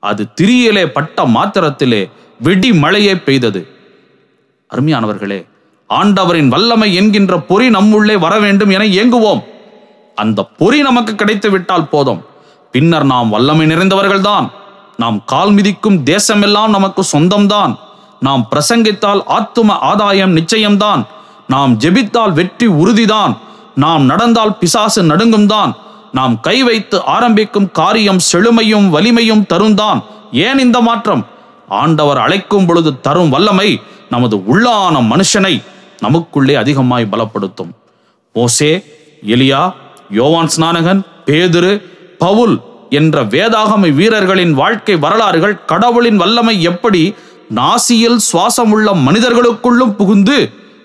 அது திரியிலே பட்ட மாத்திரத்திலே வெடி மழையே பெய்தது அருமையானவர்களே ஆண்டவரின் வல்லமை என்கின்ற பொறி நம்முள்ளே வர வேண்டும் என இயங்குவோம் அந்த பொறி நமக்கு கிடைத்து விட்டால் போதும் பின்னர் நாம் வல்லமை நிறைந்தவர்கள்தான் நாம் கால் மிதிக்கும் தேசமெல்லாம் நமக்கு சொந்தம்தான் நாம் பிரசங்கித்தால் ஆத்தும ஆதாயம் நிச்சயம்தான் நாம் ஜெபித்தால் வெற்றி உறுதிதான் நாம் நடந்தால் பிசாசு நடுங்கும் தான் நாம் கை வைத்து ஆரம்பிக்கும் காரியம் செழுமையும் வலிமையும் தரும்தான் ஏன் இந்த மாற்றம் ஆண்டவர் அழைக்கும் பொழுது தரும் வல்லமை நமது உள்ளான மனுஷனை நமக்குள்ளே அதிகமாய் பலப்படுத்தும் மோசே எலியா யோவான் ஸ்நானகன் பேதுரு பவுல் என்ற வேதாகம வீரர்களின் வாழ்க்கை வரலாறுகள் கடவுளின் வல்லமை எப்படி நாசியில் சுவாசமுள்ள மனிதர்களுக்குள்ளும் புகுந்து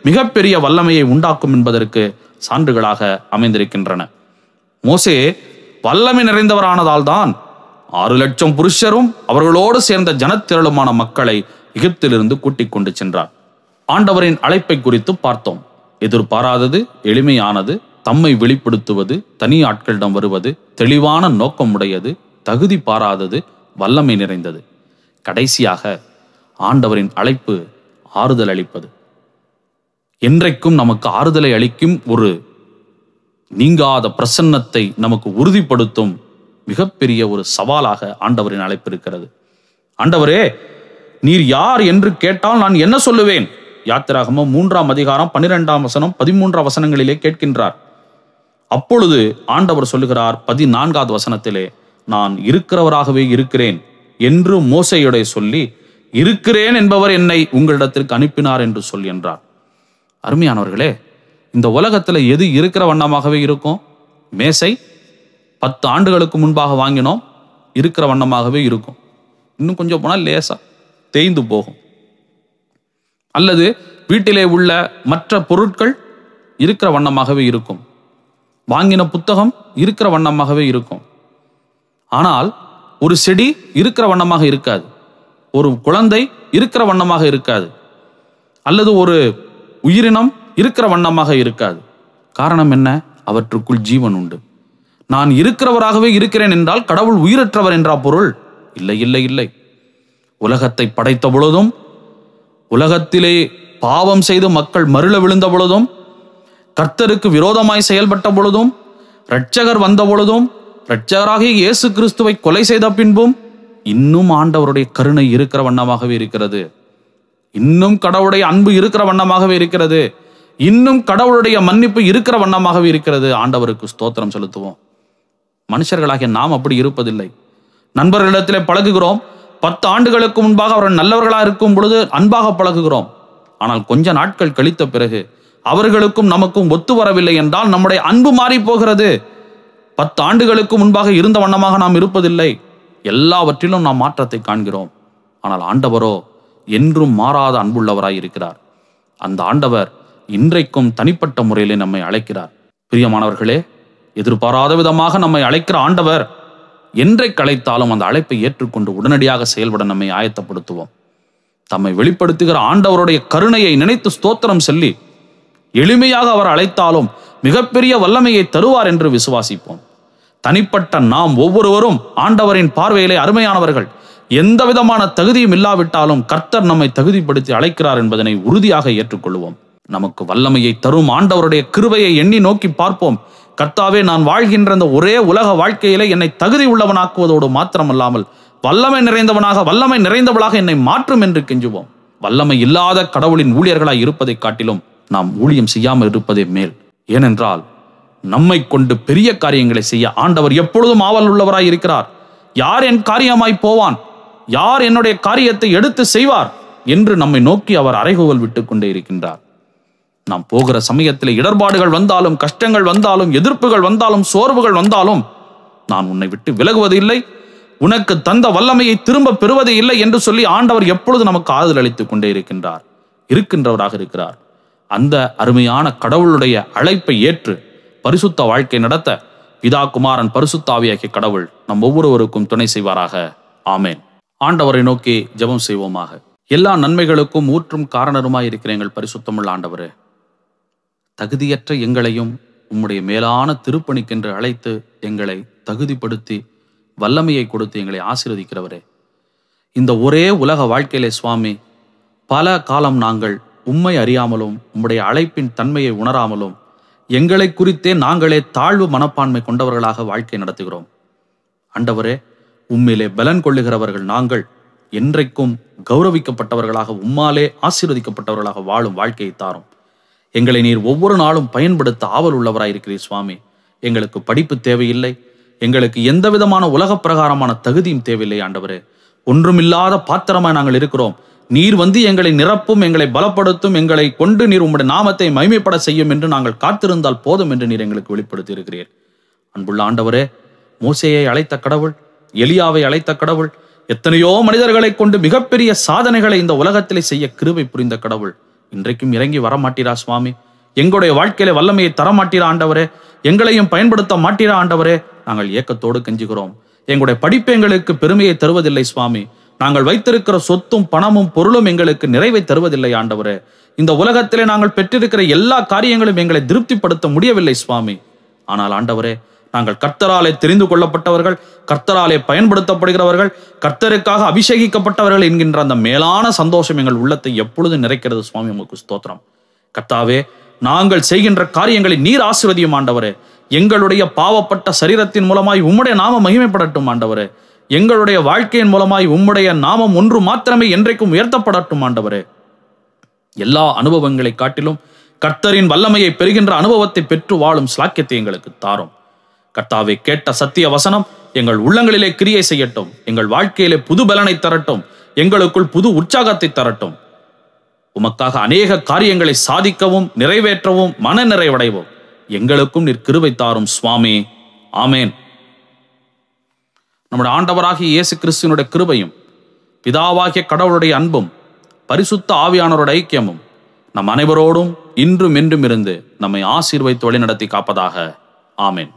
மிகப்பெரிய வல்லமையை உண்டாக்கும் என்பதற்கு சான்றுகளாக அமைந்திருக்கின்றன மோசே வல்லமை நிறைந்தவரானதால் தான் ஆறு லட்சம் புருஷரும் அவர்களோடு சேர்ந்த ஜனத்திரளுமான மக்களை எகிப்திலிருந்து கூட்டிக் கொண்டு சென்றார் ஆண்டவரின் அழைப்பை குறித்து பார்த்தோம் எதிர்பாராதது எளிமையானது தம்மை வெளிப்படுத்துவது தனி ஆட்களிடம் வருவது தெளிவான நோக்கமுடையது தகுதி பாராதது வல்லமை நிறைந்தது கடைசியாக ஆண்டவரின் அழைப்பு ஆறுதல் அளிப்பது என்றைக்கும் நமக்கு ஆறுதலை அளிக்கும் ஒரு நீங்காத பிரசன்னத்தை நமக்கு உறுதிப்படுத்தும் மிகப்பெரிய ஒரு சவாலாக ஆண்டவரின் அழைப்பு இருக்கிறது ஆண்டவரே நீர் யார் என்று கேட்டால் நான் என்ன சொல்லுவேன் யாத்திராகம மூன்றாம் அதிகாரம் பன்னிரெண்டாம் வசனம் பதிமூன்றாம் வசனங்களிலே கேட்கின்றார் அப்பொழுது ஆண்டவர் சொல்லுகிறார் பதினான்காவது வசனத்திலே நான் இருக்கிறவராகவே இருக்கிறேன் என்று மோசையுடைய சொல்லி இருக்கிறேன் என்பவர் என்னை உங்களிடத்திற்கு அனுப்பினார் என்று சொல் என்றார் அருமையானவர்களே இந்த உலகத்தில் எது இருக்கிற வண்ணமாகவே இருக்கும் மேசை பத்து ஆண்டுகளுக்கு முன்பாக வாங்கினோம் இருக்கிற வண்ணமாகவே இருக்கும் இன்னும் கொஞ்சம் போனால் லேசாக தேய்ந்து போகும் அல்லது வீட்டிலே உள்ள மற்ற பொருட்கள் இருக்கிற வண்ணமாகவே இருக்கும் வாங்கின புத்தகம் இருக்கிற வண்ணமாகவே இருக்கும் ஆனால் ஒரு செடி இருக்கிற வண்ணமாக இருக்காது ஒரு குழந்தை இருக்கிற வண்ணமாக இருக்காது அல்லது ஒரு உயிரினம் இருக்கிற வண்ணமாக இருக்காது காரணம் என்ன அவற்றுக்குள் ஜீவன் உண்டு நான் இருக்கிறவராகவே இருக்கிறேன் என்றால் கடவுள் உயிரற்றவர் என்றா பொருள் இல்லை இல்லை இல்லை உலகத்தை படைத்த பொழுதும் உலகத்திலே பாவம் செய்து மக்கள் மருள விழுந்த பொழுதும் கர்த்தருக்கு விரோதமாய் செயல்பட்ட பொழுதும் இரட்சகர் வந்த பொழுதும் இரட்சகராகிய இயேசு கிறிஸ்துவை கொலை செய்த பின்பும் இன்னும் ஆண்டவருடைய கருணை இருக்கிற வண்ணமாகவே இருக்கிறது இன்னும் கடவுளுடைய அன்பு இருக்கிற வண்ணமாகவே இருக்கிறது இன்னும் கடவுளுடைய மன்னிப்பு இருக்கிற வண்ணமாகவே இருக்கிறது ஆண்டவருக்கு ஸ்தோத்திரம் செலுத்துவோம் மனுஷர்களாகிய நாம் அப்படி இருப்பதில்லை நண்பர்களிடத்திலே பழகுகிறோம் பத்து ஆண்டுகளுக்கு முன்பாக அவர்கள் நல்லவர்களாக இருக்கும் பொழுது அன்பாக பழகுகிறோம் ஆனால் கொஞ்ச நாட்கள் கழித்த பிறகு அவர்களுக்கும் நமக்கும் ஒத்து வரவில்லை என்றால் நம்முடைய அன்பு மாறி போகிறது பத்து ஆண்டுகளுக்கு முன்பாக இருந்த வண்ணமாக நாம் இருப்பதில்லை எல்லாவற்றிலும் நாம் மாற்றத்தை காண்கிறோம் ஆனால் ஆண்டவரோ என்றும் மாறாத அன்புள்ளவராய் இருக்கிறார் அந்த ஆண்டவர் இன்றைக்கும் தனிப்பட்ட முறையிலே நம்மை அழைக்கிறார் பிரியமானவர்களே எதிர்பாராத விதமாக நம்மை அழைக்கிற ஆண்டவர் என்றை கலைத்தாலும் அந்த அழைப்பை ஏற்றுக்கொண்டு உடனடியாக செயல்பட நம்மை ஆயத்தப்படுத்துவோம் தம்மை வெளிப்படுத்துகிற ஆண்டவருடைய கருணையை நினைத்து ஸ்தோத்திரம் சொல்லி எளிமையாக அவர் அழைத்தாலும் மிகப்பெரிய வல்லமையை தருவார் என்று விசுவாசிப்போம் தனிப்பட்ட நாம் ஒவ்வொருவரும் ஆண்டவரின் பார்வையிலே அருமையானவர்கள் எந்த விதமான தகுதியும் இல்லாவிட்டாலும் கர்த்தர் நம்மை தகுதிப்படுத்தி அழைக்கிறார் என்பதனை உறுதியாக ஏற்றுக்கொள்வோம் நமக்கு வல்லமையை தரும் ஆண்டவருடைய கிருவையை எண்ணி நோக்கி பார்ப்போம் கர்த்தாவே நான் வாழ்கின்ற அந்த ஒரே உலக வாழ்க்கையில என்னை தகுதி உள்ளவனாக்குவதோடு மாத்திரமல்லாமல் வல்லமை நிறைந்தவனாக வல்லமை நிறைந்தவளாக என்னை மாற்றும் என்று கெஞ்சுவோம் வல்லமை இல்லாத கடவுளின் ஊழியர்களாய் இருப்பதை காட்டிலும் நாம் ஊழியம் செய்யாமல் இருப்பதே மேல் ஏனென்றால் நம்மை கொண்டு பெரிய காரியங்களை செய்ய ஆண்டவர் எப்பொழுதும் ஆவல் உள்ளவராய் இருக்கிறார் யார் என் காரியமாய் போவான் யார் என்னுடைய காரியத்தை எடுத்து செய்வார் என்று நம்மை நோக்கி அவர் அறைகோவல் விட்டுக் கொண்டே இருக்கின்றார் நாம் போகிற சமயத்தில் இடர்பாடுகள் வந்தாலும் கஷ்டங்கள் வந்தாலும் எதிர்ப்புகள் வந்தாலும் சோர்வுகள் வந்தாலும் நான் உன்னை விட்டு விலகுவது இல்லை உனக்கு தந்த வல்லமையை திரும்ப பெறுவதே இல்லை என்று சொல்லி ஆண்டவர் எப்பொழுது நமக்கு ஆறுதல் அளித்துக் கொண்டே இருக்கின்றார் இருக்கின்றவராக இருக்கிறார் அந்த அருமையான கடவுளுடைய அழைப்பை ஏற்று பரிசுத்த வாழ்க்கை நடத்த பிதா குமாரன் பரிசுத்தாவியாகிய கடவுள் நம் ஒவ்வொருவருக்கும் துணை செய்வாராக ஆமேன் ஆண்டவரை நோக்கி ஜெபம் செய்வோமாக எல்லா நன்மைகளுக்கும் ஊற்றும் காரணருமாய் எங்கள் பரிசுத்தமுள்ள ஆண்டவரே தகுதியற்ற எங்களையும் உம்முடைய மேலான திருப்பணிக்கென்று அழைத்து எங்களை தகுதிப்படுத்தி வல்லமையை கொடுத்து எங்களை ஆசீர்வதிக்கிறவரே இந்த ஒரே உலக வாழ்க்கையிலே சுவாமி பல காலம் நாங்கள் உம்மை அறியாமலும் உம்முடைய அழைப்பின் தன்மையை உணராமலும் எங்களை குறித்தே நாங்களே தாழ்வு மனப்பான்மை கொண்டவர்களாக வாழ்க்கை நடத்துகிறோம் அண்டவரே உம்மிலே பலன் கொள்ளுகிறவர்கள் நாங்கள் என்றைக்கும் கௌரவிக்கப்பட்டவர்களாக உம்மாலே ஆசீர்வதிக்கப்பட்டவர்களாக வாழும் வாழ்க்கையை தாரும் எங்களை நீர் ஒவ்வொரு நாளும் பயன்படுத்த ஆவல் உள்ளவராயிருக்கிறீர் சுவாமி எங்களுக்கு படிப்பு தேவையில்லை எங்களுக்கு எந்த விதமான உலக பிரகாரமான தகுதியும் தேவையில்லை ஆண்டவரே ஒன்றுமில்லாத பாத்திரமாய் நாங்கள் இருக்கிறோம் நீர் வந்து எங்களை நிரப்பும் எங்களை பலப்படுத்தும் எங்களை கொண்டு நீர் உம்முடைய நாமத்தை மைமைப்பட செய்யும் என்று நாங்கள் காத்திருந்தால் போதும் என்று நீர் எங்களுக்கு வெளிப்படுத்தி இருக்கிறீர் அன்புள்ள ஆண்டவரே மோசையை அழைத்த கடவுள் எலியாவை அழைத்த கடவுள் எத்தனையோ மனிதர்களை கொண்டு மிகப்பெரிய சாதனைகளை இந்த உலகத்திலே செய்ய கிருவை புரிந்த கடவுள் இன்றைக்கும் இறங்கி வர மாட்டீரா சுவாமி எங்களுடைய வாழ்க்கையில வல்லமையை தர மாட்டீரா ஆண்டவரே எங்களையும் பயன்படுத்த மாட்டீரா ஆண்டவரே நாங்கள் ஏக்கத்தோடு கெஞ்சுகிறோம் எங்களுடைய படிப்பு எங்களுக்கு பெருமையை தருவதில்லை சுவாமி நாங்கள் வைத்திருக்கிற சொத்தும் பணமும் பொருளும் எங்களுக்கு நிறைவை தருவதில்லை ஆண்டவரே இந்த உலகத்திலே நாங்கள் பெற்றிருக்கிற எல்லா காரியங்களும் எங்களை திருப்திப்படுத்த முடியவில்லை சுவாமி ஆனால் ஆண்டவரே நாங்கள் கர்த்தராலே தெரிந்து கொள்ளப்பட்டவர்கள் கர்த்தராலே பயன்படுத்தப்படுகிறவர்கள் கர்த்தருக்காக அபிஷேகிக்கப்பட்டவர்கள் என்கின்ற அந்த மேலான சந்தோஷம் எங்கள் உள்ளத்தை எப்பொழுது நிறைக்கிறது சுவாமி உங்களுக்கு ஸ்தோத்திரம் கர்த்தாவே நாங்கள் செய்கின்ற காரியங்களை நீர் ஆசிர்வதியும் ஆண்டவரே எங்களுடைய பாவப்பட்ட சரீரத்தின் மூலமாய் உம்முடைய நாம மகிமைப்படட்டும் ஆண்டவரே எங்களுடைய வாழ்க்கையின் மூலமாய் உம்முடைய நாமம் ஒன்று மாத்திரமே என்றைக்கும் உயர்த்தப்படட்டும் ஆண்டவரே எல்லா அனுபவங்களை காட்டிலும் கர்த்தரின் வல்லமையை பெறுகின்ற அனுபவத்தை பெற்று வாழும் ஸ்லாக்கியத்தை எங்களுக்கு தாரும் கர்த்தாவை கேட்ட சத்திய வசனம் எங்கள் உள்ளங்களிலே கிரியை செய்யட்டும் எங்கள் வாழ்க்கையிலே புது பலனை தரட்டும் எங்களுக்குள் புது உற்சாகத்தை தரட்டும் உமக்காக அநேக காரியங்களை சாதிக்கவும் நிறைவேற்றவும் மன நிறைவடைவோம் எங்களுக்கும் கிருவை தாரும் சுவாமி ஆமேன் நம்முடைய ஆண்டவராகிய இயேசு கிறிஸ்துவனுடைய கிருபையும் பிதாவாகிய கடவுளுடைய அன்பும் பரிசுத்த ஆவியானோரோட ஐக்கியமும் நம் அனைவரோடும் இன்றும் என்றும் இருந்து நம்மை ஆசீர்வைத்து வழிநடத்தி காப்பதாக ஆமேன்